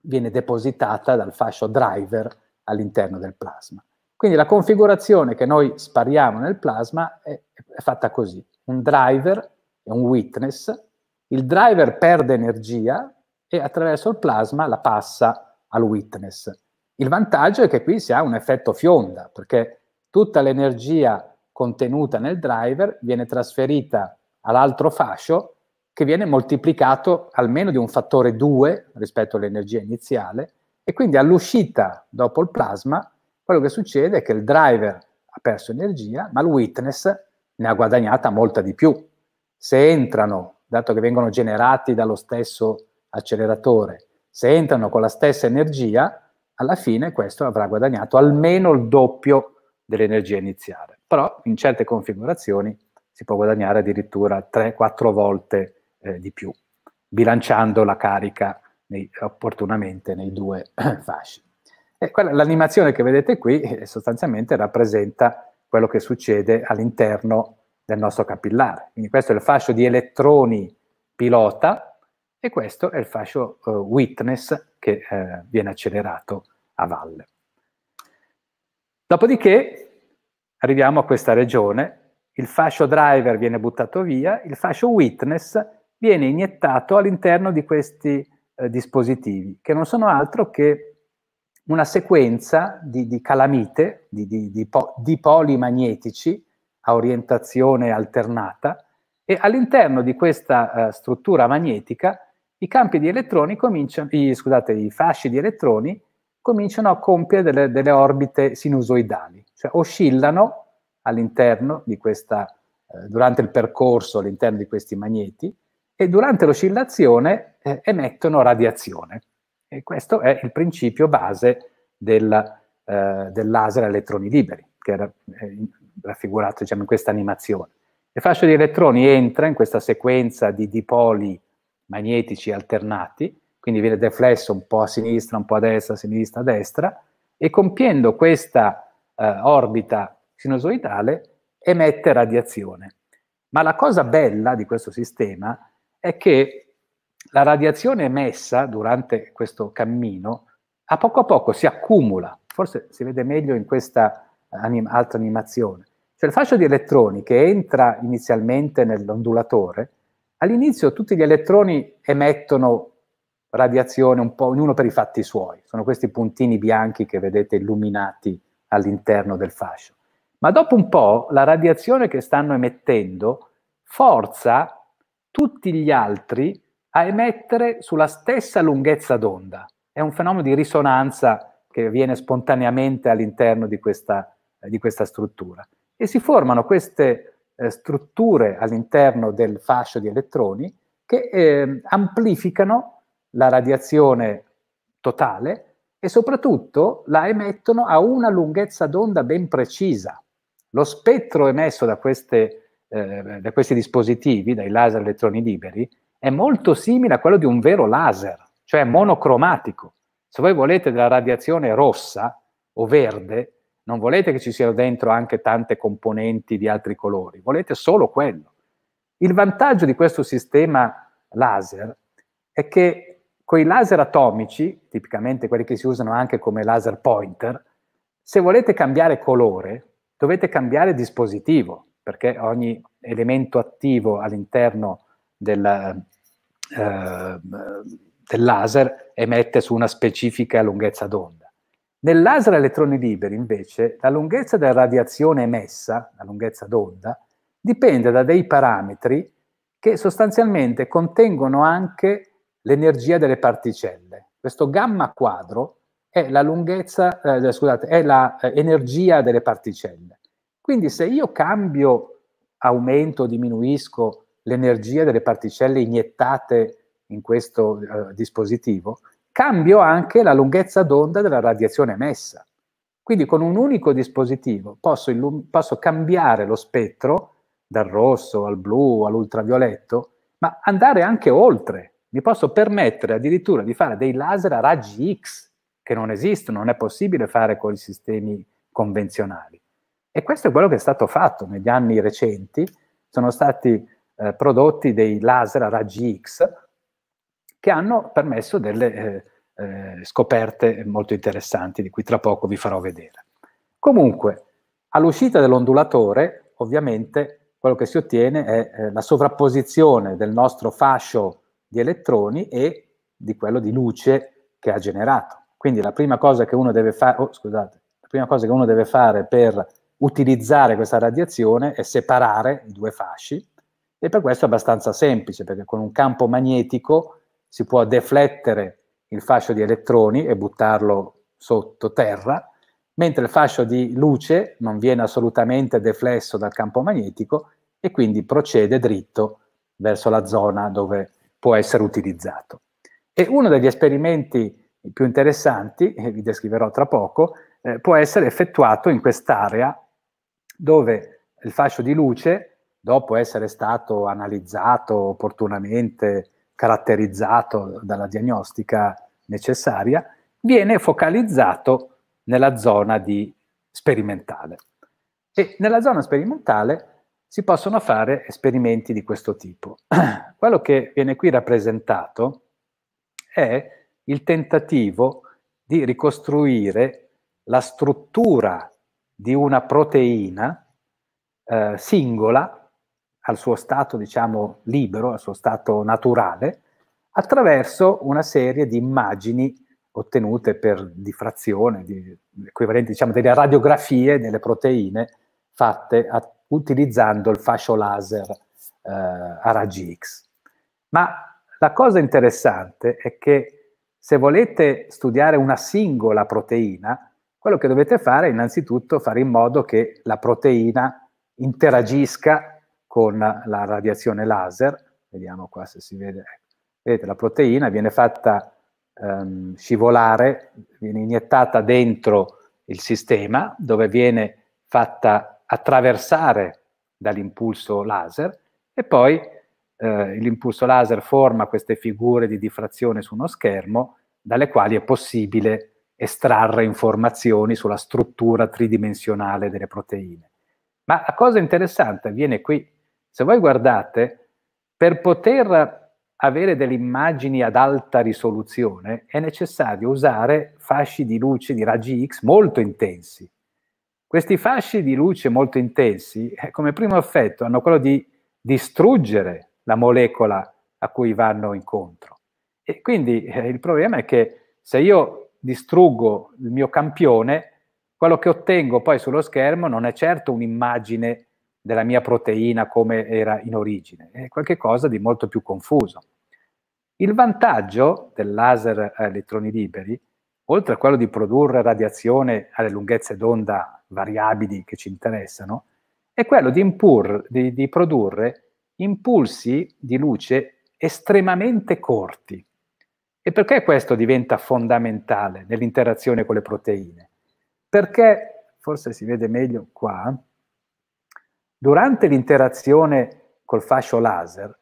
viene depositata dal fascio driver all'interno del plasma. Quindi la configurazione che noi spariamo nel plasma è, è fatta così, un driver e un witness, il driver perde energia e attraverso il plasma la passa al witness. Il vantaggio è che qui si ha un effetto fionda, perché tutta l'energia contenuta nel driver viene trasferita all'altro fascio che viene moltiplicato almeno di un fattore 2 rispetto all'energia iniziale e quindi all'uscita dopo il plasma quello che succede è che il driver ha perso energia ma il witness ne ha guadagnata molta di più. Se entrano, dato che vengono generati dallo stesso acceleratore, se entrano con la stessa energia, alla fine questo avrà guadagnato almeno il doppio dell'energia iniziale. Però in certe configurazioni si può guadagnare addirittura 3-4 volte eh, di più, bilanciando la carica nei, opportunamente nei due fasci. l'animazione che vedete qui eh, sostanzialmente rappresenta quello che succede all'interno del nostro capillare. Quindi questo è il fascio di elettroni pilota e questo è il fascio uh, witness che eh, viene accelerato a valle. Dopodiché arriviamo a questa regione, il fascio driver viene buttato via, il fascio witness viene iniettato all'interno di questi eh, dispositivi, che non sono altro che una sequenza di, di calamite, di, di, di, poli magnetici a orientazione alternata, e all'interno di questa eh, struttura magnetica i campi di elettroni cominciano, i, scusate, i fasci di elettroni cominciano a compiere delle, delle orbite sinusoidali, cioè oscillano all'interno di questa, eh, durante il percorso all'interno di questi magneti e durante l'oscillazione eh, emettono radiazione. E questo è il principio base del, eh, del laser a elettroni liberi, che era eh, raffigurato diciamo, in questa animazione. Il fascio di elettroni entra in questa sequenza di dipoli magnetici alternati, quindi viene deflesso un po' a sinistra, un po' a destra, a sinistra, a destra, e compiendo questa eh, orbita sinusoidale emette radiazione. Ma la cosa bella di questo sistema è che la radiazione emessa durante questo cammino a poco a poco si accumula, forse si vede meglio in questa eh, anim altra animazione, cioè il fascio di elettroni che entra inizialmente nell'ondulatore All'inizio tutti gli elettroni emettono radiazione un po', ognuno per i fatti suoi. Sono questi puntini bianchi che vedete illuminati all'interno del fascio. Ma dopo un po' la radiazione che stanno emettendo forza tutti gli altri a emettere sulla stessa lunghezza d'onda. È un fenomeno di risonanza che avviene spontaneamente all'interno di questa, di questa struttura. E si formano queste eh, strutture all'interno del fascio di elettroni che eh, amplificano la radiazione totale e soprattutto la emettono a una lunghezza d'onda ben precisa. Lo spettro emesso da, queste, eh, da questi dispositivi, dai laser elettroni liberi, è molto simile a quello di un vero laser, cioè monocromatico. Se voi volete della radiazione rossa o verde, non volete che ci siano dentro anche tante componenti di altri colori, volete solo quello. Il vantaggio di questo sistema laser è che con i laser atomici, tipicamente quelli che si usano anche come laser pointer, se volete cambiare colore dovete cambiare dispositivo, perché ogni elemento attivo all'interno del, eh, del laser emette su una specifica lunghezza d'onda. Nell'ASRA elettroni liberi, invece, la lunghezza della radiazione emessa, la lunghezza d'onda, dipende da dei parametri che sostanzialmente contengono anche l'energia delle particelle. Questo gamma quadro è la lunghezza, eh, scusate, è l'energia eh, delle particelle. Quindi se io cambio, aumento, diminuisco l'energia delle particelle iniettate in questo eh, dispositivo, cambio anche la lunghezza d'onda della radiazione emessa. Quindi con un unico dispositivo posso, illum- posso cambiare lo spettro dal rosso al blu all'ultravioletto, ma andare anche oltre. Mi posso permettere addirittura di fare dei laser a raggi X che non esistono, non è possibile fare con i sistemi convenzionali. E questo è quello che è stato fatto negli anni recenti, sono stati eh, prodotti dei laser a raggi X che hanno permesso delle eh, eh, scoperte molto interessanti, di cui tra poco vi farò vedere. Comunque, all'uscita dell'ondulatore, ovviamente, quello che si ottiene è eh, la sovrapposizione del nostro fascio di elettroni e di quello di luce che ha generato. Quindi la prima cosa che uno deve fare, oh, scusate, la prima cosa che uno deve fare per utilizzare questa radiazione è separare i due fasci e per questo è abbastanza semplice perché con un campo magnetico si può deflettere il fascio di elettroni e buttarlo sotto terra, mentre il fascio di luce non viene assolutamente deflesso dal campo magnetico e quindi procede dritto verso la zona dove può essere utilizzato. E uno degli esperimenti più interessanti, che vi descriverò tra poco, eh, può essere effettuato in quest'area dove il fascio di luce, dopo essere stato analizzato opportunamente caratterizzato dalla diagnostica necessaria, viene focalizzato nella zona sperimentale. E nella zona sperimentale si possono fare esperimenti di questo tipo. Quello che viene qui rappresentato è il tentativo di ricostruire la struttura di una proteina eh, singola al suo stato, diciamo, libero, al suo stato naturale, attraverso una serie di immagini ottenute per diffrazione, di, equivalenti diciamo delle radiografie delle proteine fatte a, utilizzando il fascio laser eh, a raggi X. Ma la cosa interessante è che se volete studiare una singola proteina, quello che dovete fare è innanzitutto fare in modo che la proteina interagisca con la radiazione laser, vediamo qua se si vede, vedete la proteina viene fatta ehm, scivolare, viene iniettata dentro il sistema dove viene fatta attraversare dall'impulso laser e poi eh, l'impulso laser forma queste figure di diffrazione su uno schermo dalle quali è possibile estrarre informazioni sulla struttura tridimensionale delle proteine. Ma la cosa interessante avviene qui se voi guardate, per poter avere delle immagini ad alta risoluzione è necessario usare fasci di luce di raggi X molto intensi. Questi fasci di luce molto intensi, eh, come primo effetto, hanno quello di distruggere la molecola a cui vanno incontro. E quindi eh, il problema è che se io distruggo il mio campione, quello che ottengo poi sullo schermo non è certo un'immagine della mia proteina come era in origine, è qualcosa di molto più confuso. Il vantaggio del laser a eh, elettroni liberi, oltre a quello di produrre radiazione alle lunghezze d'onda variabili che ci interessano, è quello di, impur, di, di produrre impulsi di luce estremamente corti. E perché questo diventa fondamentale nell'interazione con le proteine? Perché, forse si vede meglio qua, durante l'interazione col fascio laser,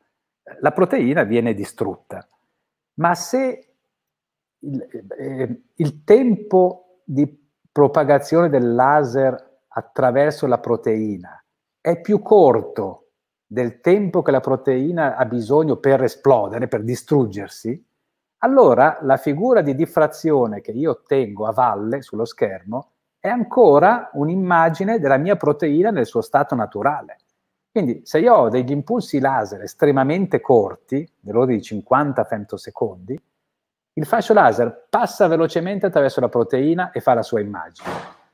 eh, la proteina viene distrutta, ma se il, eh, il tempo di propagazione del laser attraverso la proteina è più corto del tempo che la proteina ha bisogno per esplodere, per distruggersi, allora la figura di diffrazione che io ottengo a valle sullo schermo è ancora un'immagine della mia proteina nel suo stato naturale. Quindi se io ho degli impulsi laser estremamente corti, dell'ordine di 50 femtosecondi, il fascio laser passa velocemente attraverso la proteina e fa la sua immagine.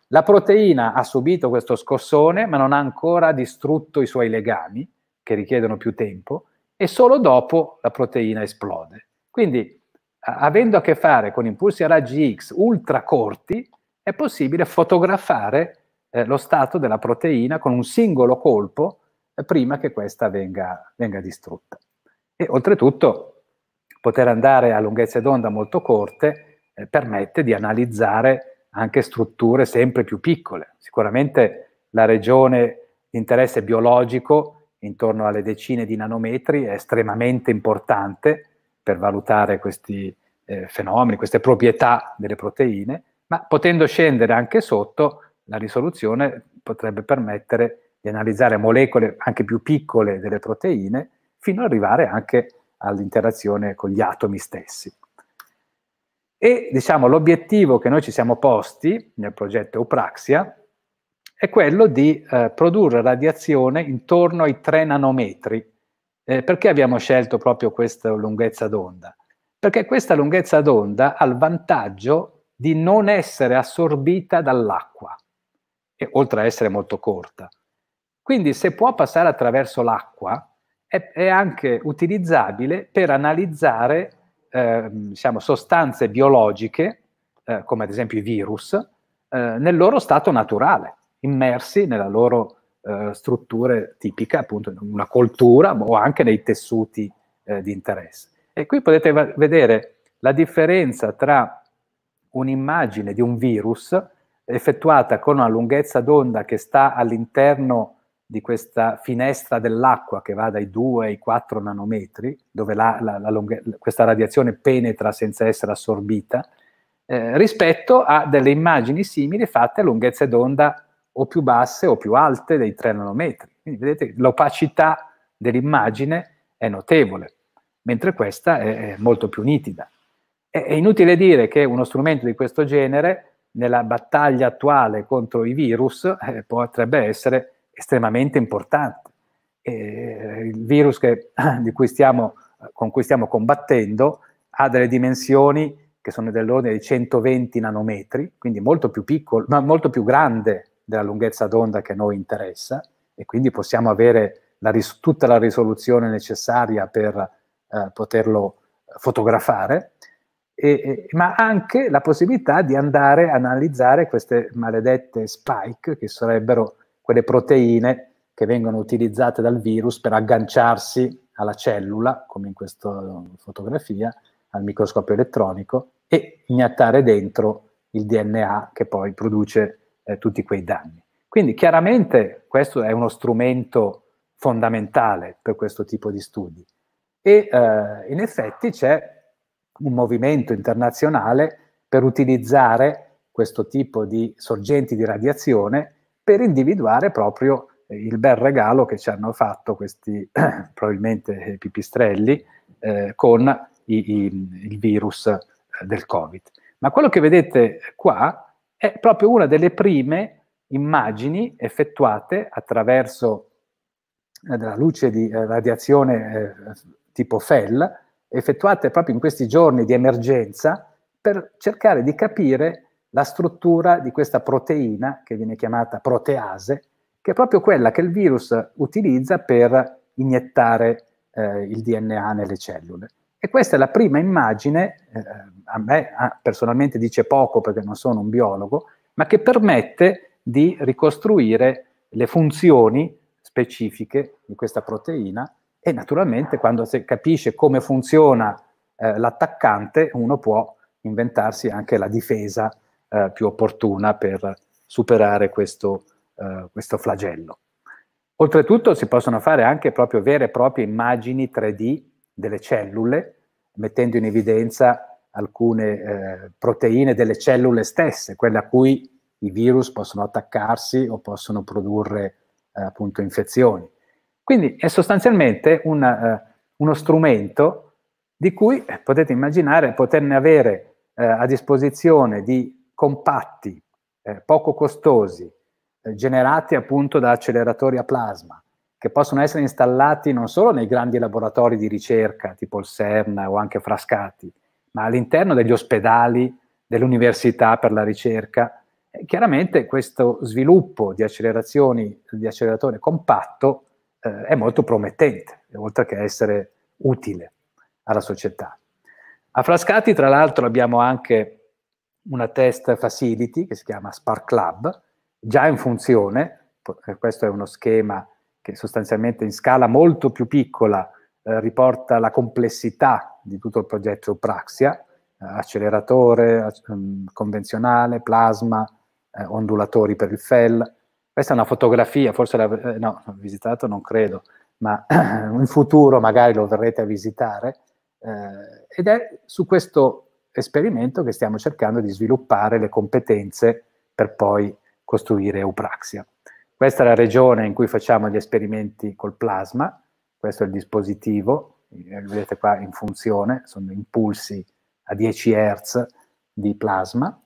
La proteina ha subito questo scossone, ma non ha ancora distrutto i suoi legami, che richiedono più tempo, e solo dopo la proteina esplode. Quindi, avendo a che fare con impulsi a raggi X ultra corti, è possibile fotografare eh, lo stato della proteina con un singolo colpo eh, prima che questa venga, venga, distrutta. E oltretutto poter andare a lunghezze d'onda molto corte eh, permette di analizzare anche strutture sempre più piccole. Sicuramente la regione di interesse biologico, intorno alle decine di nanometri, è estremamente importante per valutare questi eh, fenomeni, queste proprietà delle proteine, ma potendo scendere anche sotto, la risoluzione potrebbe permettere di analizzare molecole anche più piccole delle proteine, fino ad arrivare anche all'interazione con gli atomi stessi. E diciamo, l'obiettivo che noi ci siamo posti nel progetto Eupraxia è quello di eh, produrre radiazione intorno ai 3 nanometri. Eh, perché abbiamo scelto proprio questa lunghezza d'onda? Perché questa lunghezza d'onda ha il vantaggio di non essere assorbita dall'acqua, e, oltre a essere molto corta. Quindi se può passare attraverso l'acqua, è, è anche utilizzabile per analizzare eh, diciamo, sostanze biologiche, eh, come ad esempio i virus, eh, nel loro stato naturale, immersi nella loro eh, struttura tipica, appunto in una coltura o anche nei tessuti eh, di interesse. E qui potete va- vedere la differenza tra un'immagine di un virus effettuata con una lunghezza d'onda che sta all'interno di questa finestra dell'acqua che va dai 2 ai 4 nanometri, dove la, la, la lunghe, questa radiazione penetra senza essere assorbita, eh, rispetto a delle immagini simili fatte a lunghezze d'onda o più basse o più alte dei 3 nanometri. Quindi vedete l'opacità dell'immagine è notevole, mentre questa è, è molto più nitida. È inutile dire che uno strumento di questo genere, nella battaglia attuale contro i virus, eh, potrebbe essere estremamente importante. Eh, il virus che, cui stiamo, con cui stiamo combattendo ha delle dimensioni che sono dell'ordine di 120 nanometri, quindi molto più piccolo, ma molto più grande della lunghezza d'onda che a noi interessa, e quindi possiamo avere la ris- tutta la risoluzione necessaria per eh, poterlo fotografare e, e, ma anche la possibilità di andare a analizzare queste maledette spike, che sarebbero quelle proteine che vengono utilizzate dal virus per agganciarsi alla cellula, come in questa fotografia, al microscopio elettronico, e iniettare dentro il DNA che poi produce eh, tutti quei danni. Quindi chiaramente questo è uno strumento fondamentale per questo tipo di studi e eh, in effetti c'è un movimento internazionale per utilizzare questo tipo di sorgenti di radiazione per individuare proprio eh, il bel regalo che ci hanno fatto questi probabilmente eh, pipistrelli eh, con i, i, il virus eh, del Covid. Ma quello che vedete qua è proprio una delle prime immagini effettuate attraverso eh, della luce di eh, radiazione tipo FEL effettuate proprio in questi giorni di emergenza per cercare di capire la struttura di questa proteina che viene chiamata protease, che è proprio quella che il virus utilizza per iniettare eh, il DNA nelle cellule. E questa è la prima immagine, eh, a me ah, personalmente dice poco perché non sono un biologo, ma che permette di ricostruire le funzioni specifiche di questa proteina e naturalmente quando si capisce come funziona eh, l'attaccante, uno può inventarsi anche la difesa eh, più opportuna per superare questo, eh, questo flagello. Oltretutto si possono fare anche proprio vere e proprie immagini 3D delle cellule, mettendo in evidenza alcune eh, proteine delle cellule stesse, quelle a cui i virus possono attaccarsi o possono produrre eh, appunto infezioni. Quindi è sostanzialmente una, eh, uno strumento di cui eh, potete immaginare poterne avere eh, a disposizione di compatti, eh, poco costosi, eh, generati appunto da acceleratori a plasma, che possono essere installati non solo nei grandi laboratori di ricerca, tipo il CERN o anche Frascati, ma all'interno degli ospedali, dell'università per la ricerca. chiaramente questo sviluppo di, di acceleratore compatto eh, è molto promettente, oltre che essere utile alla società. A Frascati, tra l'altro, abbiamo anche una test facility che si chiama Spark Club, già in funzione, eh, questo è uno schema che sostanzialmente in scala molto più piccola eh, riporta la complessità di tutto il progetto Praxia, eh, acceleratore mm, convenzionale, plasma, eh, ondulatori per il FEL, questa è una fotografia, forse la, eh, no, visitato non credo, ma in futuro magari lo verrete a visitare. Eh, ed è su questo esperimento che stiamo cercando di sviluppare le competenze per poi costruire Eupraxia. Questa è la regione in cui facciamo gli esperimenti col plasma, questo è il dispositivo, eh, vedete qua in funzione, sono impulsi a 10 Hz di plasma,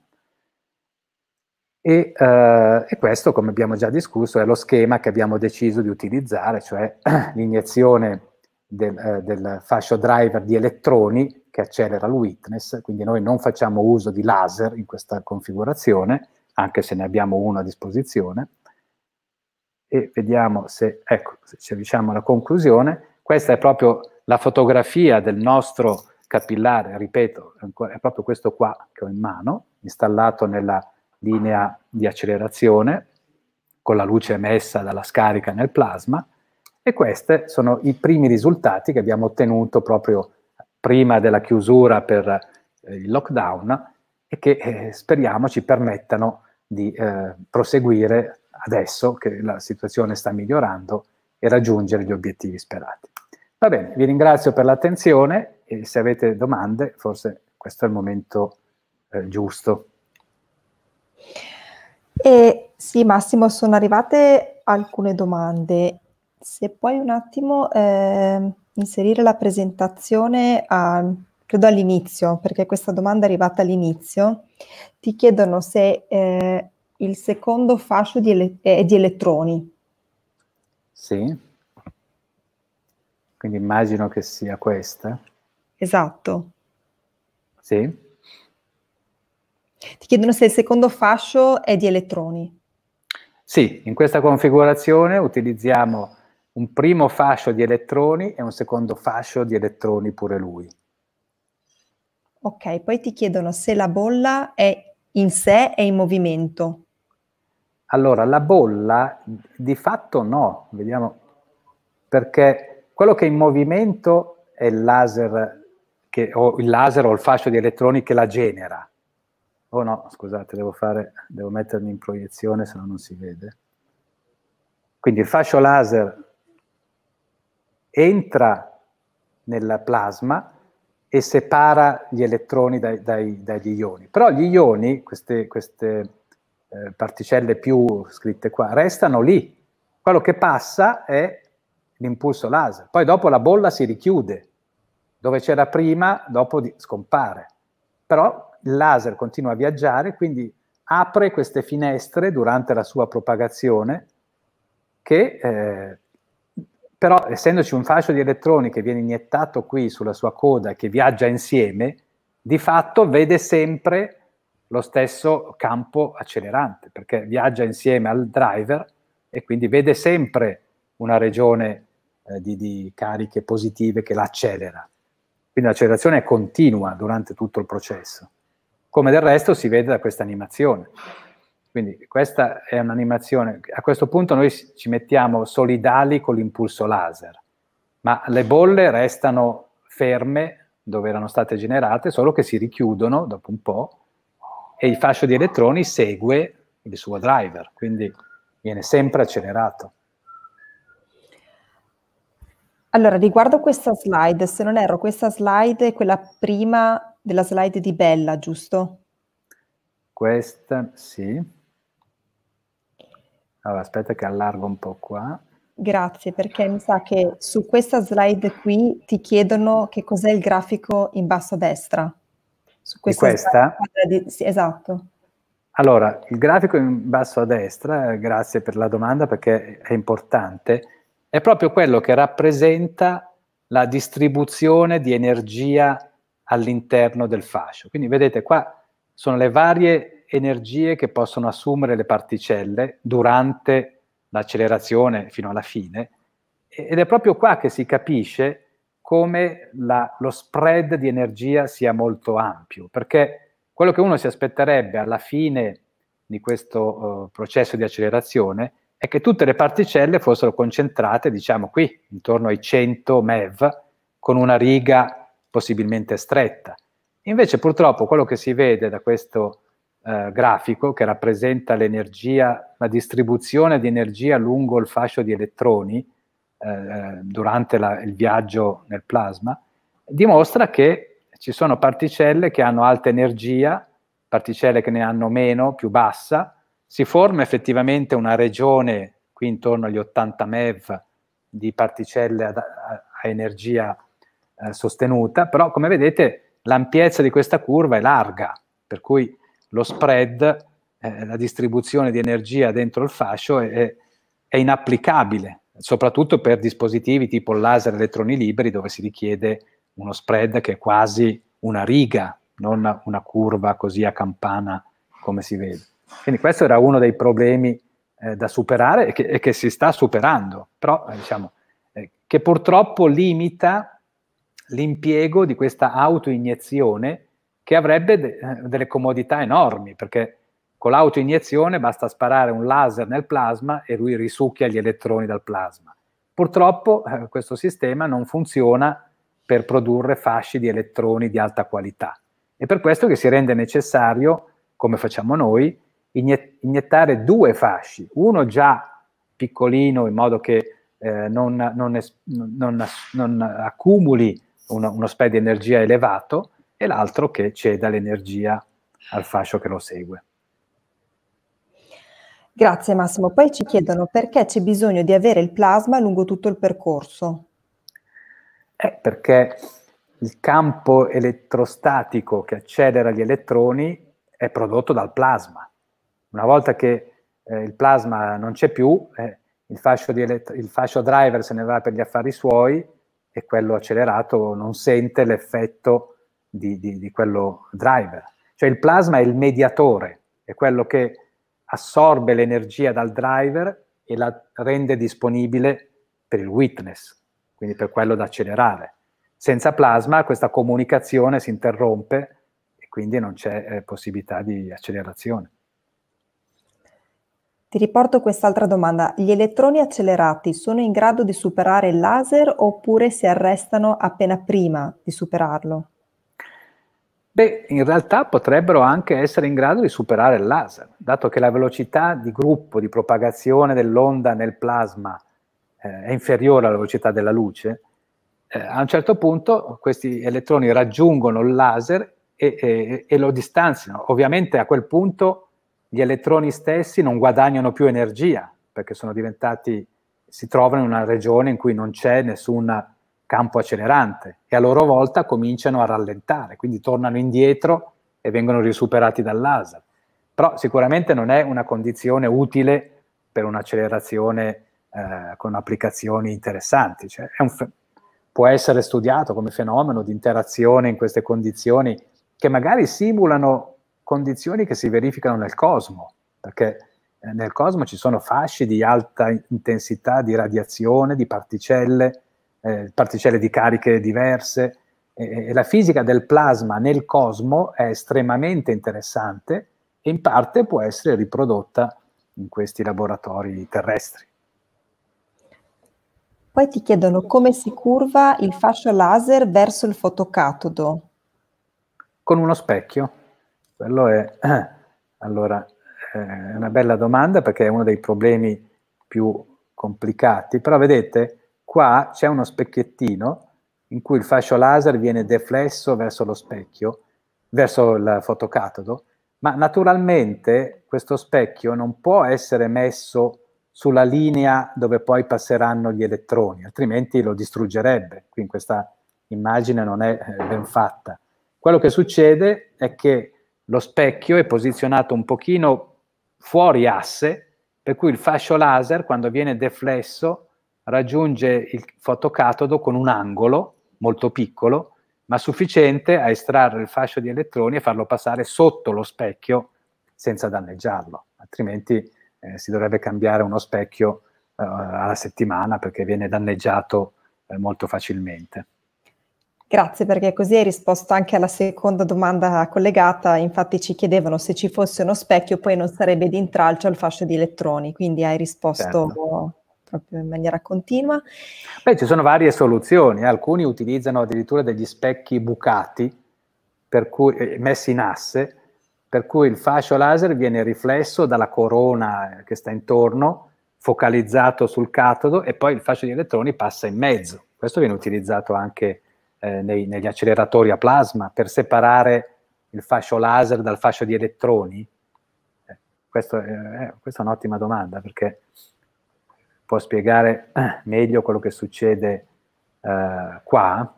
e, eh, e, questo, come abbiamo già discusso, è lo schema che abbiamo deciso di utilizzare, cioè l'iniezione de, eh, del fascio driver di elettroni che accelera il witness, quindi noi non facciamo uso di laser in questa configurazione, anche se ne abbiamo uno a disposizione. E vediamo se, ecco, se ci riusciamo alla conclusione. Questa è proprio la fotografia del nostro capillare, ripeto, è proprio questo qua che ho in mano, installato nella linea di accelerazione con la luce emessa dalla scarica nel plasma e questi sono i primi risultati che abbiamo ottenuto proprio prima della chiusura per eh, il lockdown e che eh, speriamo ci permettano di eh, proseguire adesso che la situazione sta migliorando e raggiungere gli obiettivi sperati. Va bene, vi ringrazio per l'attenzione e se avete domande forse questo è il momento eh, giusto. E sì, Massimo, sono arrivate alcune domande. Se puoi un attimo eh, inserire la presentazione a, credo all'inizio, perché questa domanda è arrivata all'inizio. Ti chiedono se eh, il secondo fascio di ele- è di elettroni. Sì. Quindi immagino che sia questa. Esatto. Sì. Ti chiedono se il secondo fascio è di elettroni. Sì, in questa configurazione utilizziamo un primo fascio di elettroni e un secondo fascio di elettroni pure lui. Ok, poi ti chiedono se la bolla è in sé è in movimento. Allora, la bolla di fatto no, vediamo, perché quello che è in movimento è il laser che, o il laser o il fascio di elettroni che la genera. Oh no, scusate, devo, fare, devo mettermi in proiezione, se no non si vede. Quindi il fascio laser entra nel plasma e separa gli elettroni dai, dai, dagli ioni. Però gli ioni, queste, queste eh, particelle più scritte qua, restano lì. Quello che passa è l'impulso laser. Poi dopo la bolla si richiude. Dove c'era prima, dopo di, scompare. Però il laser continua a viaggiare, quindi apre queste finestre durante la sua propagazione che eh, però essendoci un fascio di elettroni che viene iniettato qui sulla sua coda e che viaggia insieme, di fatto vede sempre lo stesso campo accelerante, perché viaggia insieme al driver e quindi vede sempre una regione eh, di, di, cariche positive che l'accelera. Quindi l'accelerazione è continua durante tutto il processo come del resto si vede da questa animazione. Quindi questa è un'animazione, a questo punto noi ci mettiamo solidali con l'impulso laser, ma le bolle restano ferme dove erano state generate, solo che si richiudono dopo un po' e il fascio di elettroni segue il suo driver, quindi viene sempre accelerato. Allora, riguardo questa slide, se non erro, questa slide è quella prima della slide di Bella, giusto? Questa, sì. Allora, aspetta che allargo un po' qua. Grazie, perché mi sa che su questa slide qui ti chiedono che cos'è il grafico in basso a destra. Su questa? questa? Di... Sì, esatto. Allora, il grafico in basso a destra, eh, grazie per la domanda perché è importante, è proprio quello che rappresenta la distribuzione di energia all'interno del fascio. Quindi vedete qua sono le varie energie che possono assumere le particelle durante l'accelerazione fino alla fine ed è proprio qua che si capisce come la, lo spread di energia sia molto ampio, perché quello che uno si aspetterebbe alla fine di questo uh, processo di accelerazione è che tutte le particelle fossero concentrate, diciamo qui, intorno ai 100 MeV, con una riga possibilmente stretta. Invece purtroppo quello che si vede da questo eh, grafico che rappresenta l'energia, la distribuzione di energia lungo il fascio di elettroni eh, eh, durante la, il viaggio nel plasma, dimostra che ci sono particelle che hanno alta energia, particelle che ne hanno meno, più bassa, si forma effettivamente una regione qui intorno agli 80 MeV di particelle a, a energia eh, sostenuta, però come vedete l'ampiezza di questa curva è larga, per cui lo spread, eh, la distribuzione di energia dentro il fascio è, è inapplicabile, soprattutto per dispositivi tipo laser elettroni liberi dove si richiede uno spread che è quasi una riga, non una curva così a campana come si vede. Quindi questo era uno dei problemi eh, da superare e che, e che, si sta superando, però eh, diciamo, eh, che purtroppo limita l'impiego di questa autoiniezione che avrebbe de eh, delle comodità enormi, perché con l'autoiniezione basta sparare un laser nel plasma e lui risucchia gli elettroni dal plasma. Purtroppo eh, questo sistema non funziona per produrre fasci di elettroni di alta qualità. È per questo che si rende necessario, come facciamo noi, iniettare due fasci, uno già piccolino in modo che eh, non, non, non, non accumuli una, uno spread di energia elevato e l'altro che ceda l'energia al fascio che lo segue. Grazie Massimo. Poi ci chiedono perché c'è bisogno di avere il plasma lungo tutto il percorso. Eh, perché il campo elettrostatico che accelera gli elettroni è prodotto dal plasma. Una volta che eh, il plasma non c'è più, eh, il, fascio il, fascio driver se ne va per gli affari suoi, e quello accelerato non sente l'effetto di, di, di quello driver. Cioè il plasma è il mediatore, è quello che assorbe l'energia dal driver e la rende disponibile per il witness, quindi per quello da accelerare. Senza plasma questa comunicazione si interrompe e quindi non c'è eh, possibilità di accelerazione. Ti riporto quest'altra domanda. Gli elettroni accelerati sono in grado di superare il laser oppure si arrestano appena prima di superarlo? Beh, in realtà potrebbero anche essere in grado di superare il laser, dato che la velocità di gruppo di propagazione dell'onda nel plasma eh, è inferiore alla velocità della luce. Eh, a un certo punto questi elettroni raggiungono il laser e, e, e lo distanziano. Ovviamente a quel punto gli elettroni stessi non guadagnano più energia perché sono diventati, si trovano in una regione in cui non c'è nessun campo accelerante e a loro volta cominciano a rallentare, quindi tornano indietro e vengono risuperati dal laser. Però sicuramente non è una condizione utile per un'accelerazione eh, con applicazioni interessanti. Cioè, fe- può essere studiato come fenomeno di interazione in queste condizioni che magari simulano condizioni che si verificano nel cosmo, perché eh, nel cosmo ci sono fasci di alta intensità di radiazione, di particelle, eh, particelle di cariche diverse. E, e la fisica del plasma nel cosmo è estremamente interessante e in parte può essere riprodotta in questi laboratori terrestri. Poi ti chiedono come si curva il fascio laser verso il fotocatodo. Con uno specchio. Quello è, allora, eh, è una bella domanda perché è uno dei problemi più complicati, però vedete, qua c'è uno specchiettino in cui il fascio laser viene deflesso verso lo specchio, verso il fotocatodo, ma naturalmente questo specchio non può essere messo sulla linea dove poi passeranno gli elettroni, altrimenti lo distruggerebbe. Qui in questa immagine non è eh, ben fatta. Quello che succede è che lo specchio è posizionato un pochino fuori asse, per cui il fascio laser, quando viene deflesso, raggiunge il fotocatodo con un angolo molto piccolo, ma sufficiente a estrarre il fascio di elettroni e farlo passare sotto lo specchio senza danneggiarlo, altrimenti eh, si dovrebbe cambiare uno specchio eh, alla settimana perché viene danneggiato eh, molto facilmente. Grazie perché così hai risposto anche alla seconda domanda collegata, infatti ci chiedevano se ci fosse uno specchio poi non sarebbe di intralcio al fascio di elettroni, quindi hai risposto certo. proprio in maniera continua. Beh, ci sono varie soluzioni, alcuni utilizzano addirittura degli specchi bucati, cui, eh, messi in asse, per cui il fascio laser viene riflesso dalla corona che sta intorno, focalizzato sul catodo e poi il fascio di elettroni passa in mezzo. Questo viene utilizzato anche eh, nei, negli acceleratori a plasma per separare il fascio laser dal fascio di elettroni? Eh, questo, eh, questa è un'ottima domanda perché può spiegare eh, meglio quello che succede eh, qua.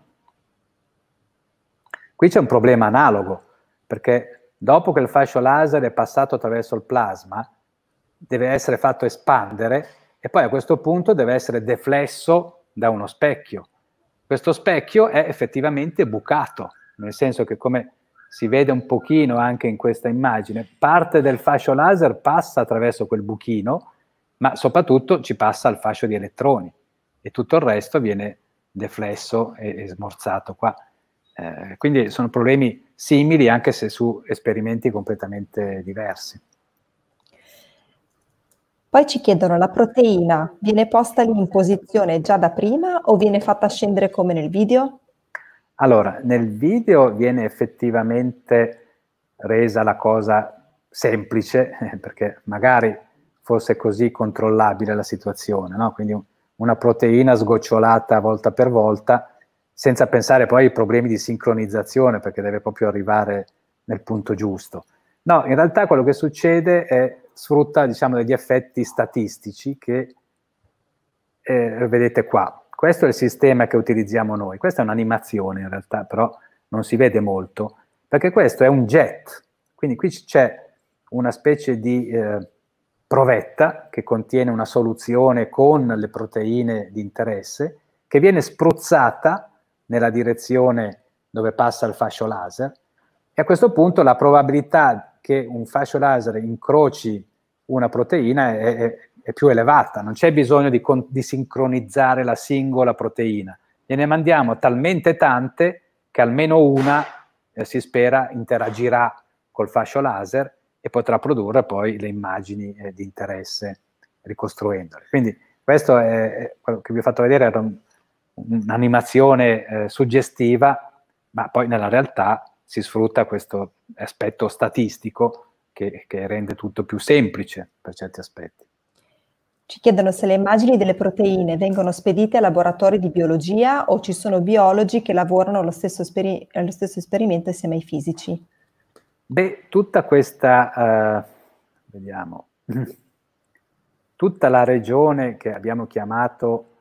Qui c'è un problema analogo perché dopo che il fascio laser è passato attraverso il plasma deve essere fatto espandere e poi a questo punto deve essere deflesso da uno specchio questo specchio è effettivamente bucato, nel senso che come si vede un pochino anche in questa immagine, parte del fascio laser passa attraverso quel buchino, ma soprattutto ci passa al fascio di elettroni e tutto il resto viene deflesso e, e smorzato qua. Eh, quindi sono problemi simili anche se su esperimenti completamente diversi. Poi ci chiedono la proteina, viene posta lì in posizione già da prima o viene fatta scendere come nel video? Allora, nel video viene effettivamente resa la cosa semplice, perché magari fosse così controllabile la situazione, no? quindi una proteina sgocciolata volta per volta, senza pensare poi ai problemi di sincronizzazione, perché deve proprio arrivare nel punto giusto. No, in realtà quello che succede è sfrutta diciamo, degli effetti statistici che eh, vedete qua. Questo è il sistema che utilizziamo noi, questa è un'animazione in realtà, però non si vede molto, perché questo è un jet, quindi qui c'è una specie di eh, provetta che contiene una soluzione con le proteine di interesse, che viene spruzzata nella direzione dove passa il fascio laser, e a questo punto la probabilità che un fascio laser incroci una proteina è, è, è più elevata, non c'è bisogno di, di sincronizzare la singola proteina, gliene mandiamo talmente tante che almeno una eh, si spera interagirà col fascio laser e potrà produrre poi le immagini eh, di interesse ricostruendole. Quindi questo è quello che vi ho fatto vedere, era un, un'animazione eh, suggestiva, ma poi nella realtà si sfrutta questo aspetto statistico che, che rende tutto più semplice per certi aspetti. Ci chiedono se le immagini delle proteine vengono spedite a laboratori di biologia o ci sono biologi che lavorano allo stesso, esperi- allo stesso esperimento insieme ai fisici. Beh, tutta questa, uh, vediamo, tutta la regione che abbiamo chiamato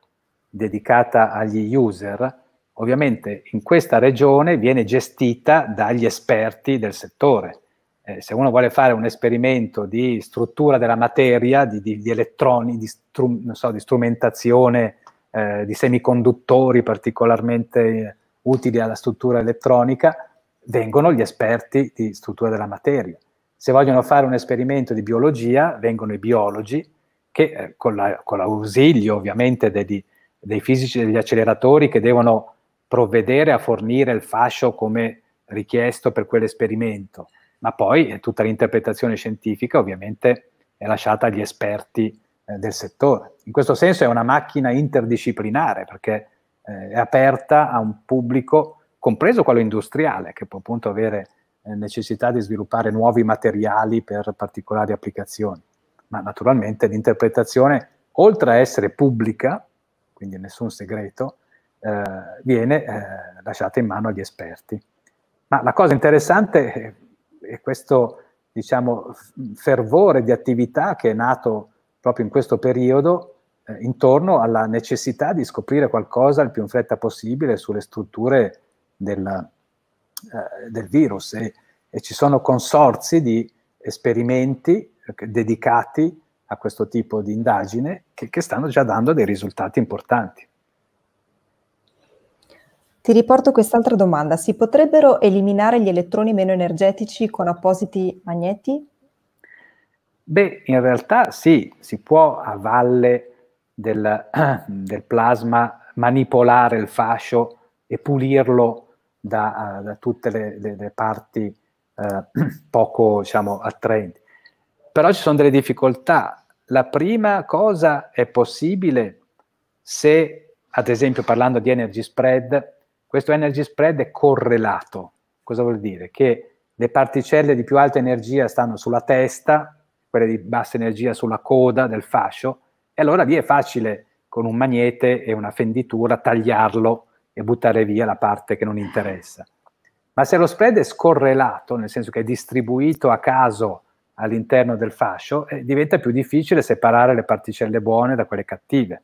dedicata agli user ovviamente in questa regione viene gestita dagli esperti del settore. Eh, se uno vuole fare un esperimento di struttura della materia, di, di, di elettroni, di, strum, so, di strumentazione, eh, di semiconduttori particolarmente eh, utili alla struttura elettronica, vengono gli esperti di struttura della materia. Se vogliono fare un esperimento di biologia, vengono i biologi che eh, con, l'ausilio ovviamente dei, dei fisici degli acceleratori che devono provvedere a fornire il fascio come richiesto per quell'esperimento, ma poi eh, tutta l'interpretazione scientifica ovviamente è lasciata agli esperti eh, del settore. In questo senso è una macchina interdisciplinare perché eh, è aperta a un pubblico, compreso quello industriale, che può appunto avere eh, necessità di sviluppare nuovi materiali per particolari applicazioni. Ma naturalmente l'interpretazione, oltre a essere pubblica, quindi nessun segreto, eh, viene eh, lasciata in mano agli esperti. Ma la cosa interessante è questo diciamo, fervore di attività che è nato proprio in questo periodo eh, intorno alla necessità di scoprire qualcosa il più in fretta possibile sulle strutture del, eh, del virus e, e, ci sono consorzi di esperimenti eh, dedicati a questo tipo di indagine che, che stanno già dando dei risultati importanti. Ti riporto quest'altra domanda: si potrebbero eliminare gli elettroni meno energetici con appositi magneti? Beh, in realtà sì, si può a valle del, del plasma manipolare il fascio e pulirlo da, da tutte le, le, le parti eh, poco diciamo, attraenti. Però ci sono delle difficoltà. La prima cosa è possibile se, ad esempio parlando di energy spread, questo energy spread è correlato. Cosa vuol dire? Che le particelle di più alta energia stanno sulla testa, quelle di bassa energia sulla coda del fascio, e allora lì è facile con un magnete e una fenditura tagliarlo e buttare via la parte che non interessa. Ma se lo spread è scorrelato, nel senso che è distribuito a caso all'interno del fascio, eh, diventa più difficile separare le particelle buone da quelle cattive.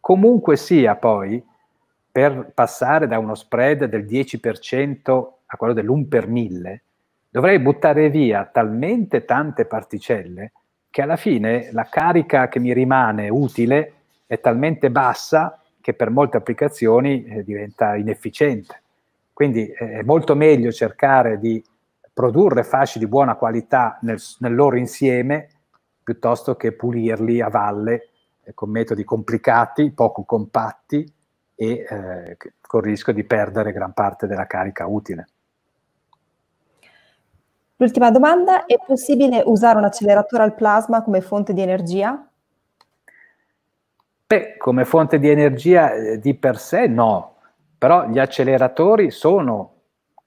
Comunque sia, poi, per passare da uno spread del 10% a quello dell'1 per 1000, dovrei buttare via talmente tante particelle che alla fine la carica che mi rimane utile è talmente bassa che per molte applicazioni eh, diventa inefficiente. Quindi eh, è molto meglio cercare di produrre fasci di buona qualità nel, nel loro insieme piuttosto che pulirli a valle eh, con metodi complicati, poco compatti e eh, col rischio di perdere gran parte della carica utile. L'ultima domanda, è possibile usare un acceleratore al plasma come fonte di energia? Beh, come fonte di energia eh, di per sé no, però gli acceleratori sono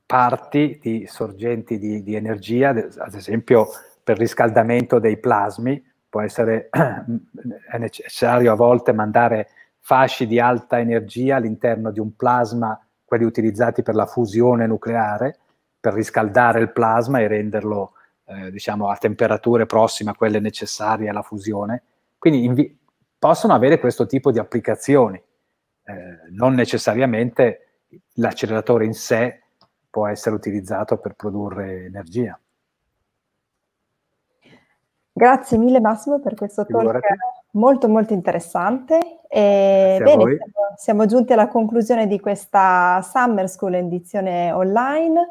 parti di sorgenti di, di energia, ad esempio per riscaldamento dei plasmi, può essere necessario a volte mandare fasci di alta energia all'interno di un plasma, quelli utilizzati per la fusione nucleare, per riscaldare il plasma e renderlo eh, diciamo, a temperature prossime a quelle necessarie alla fusione. Quindi invi- possono avere questo tipo di applicazioni, eh, non necessariamente l'acceleratore in sé può essere utilizzato per produrre energia. Grazie mille Massimo per questo talk molto molto interessante eh, bene, siamo, siamo giunti alla conclusione di questa Summer School edizione online.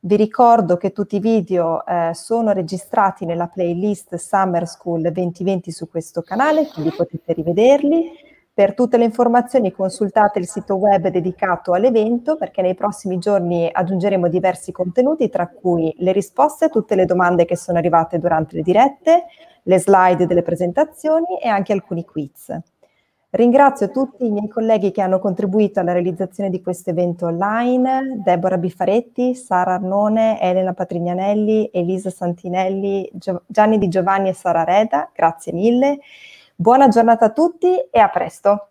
Vi ricordo che tutti i video eh, sono registrati nella playlist Summer School 2020 su questo canale, quindi potete rivederli. Per tutte le informazioni consultate il sito web dedicato all'evento perché nei prossimi giorni aggiungeremo diversi contenuti tra cui le risposte a tutte le domande che sono arrivate durante le dirette, le slide delle presentazioni e anche alcuni quiz. Ringrazio tutti i miei colleghi che hanno contribuito alla realizzazione di questo evento online, Deborah Bifaretti, Sara Arnone, Elena Patrignanelli, Elisa Santinelli, Gianni Di Giovanni e Sara Reda, grazie mille. Buona giornata a tutti e a presto.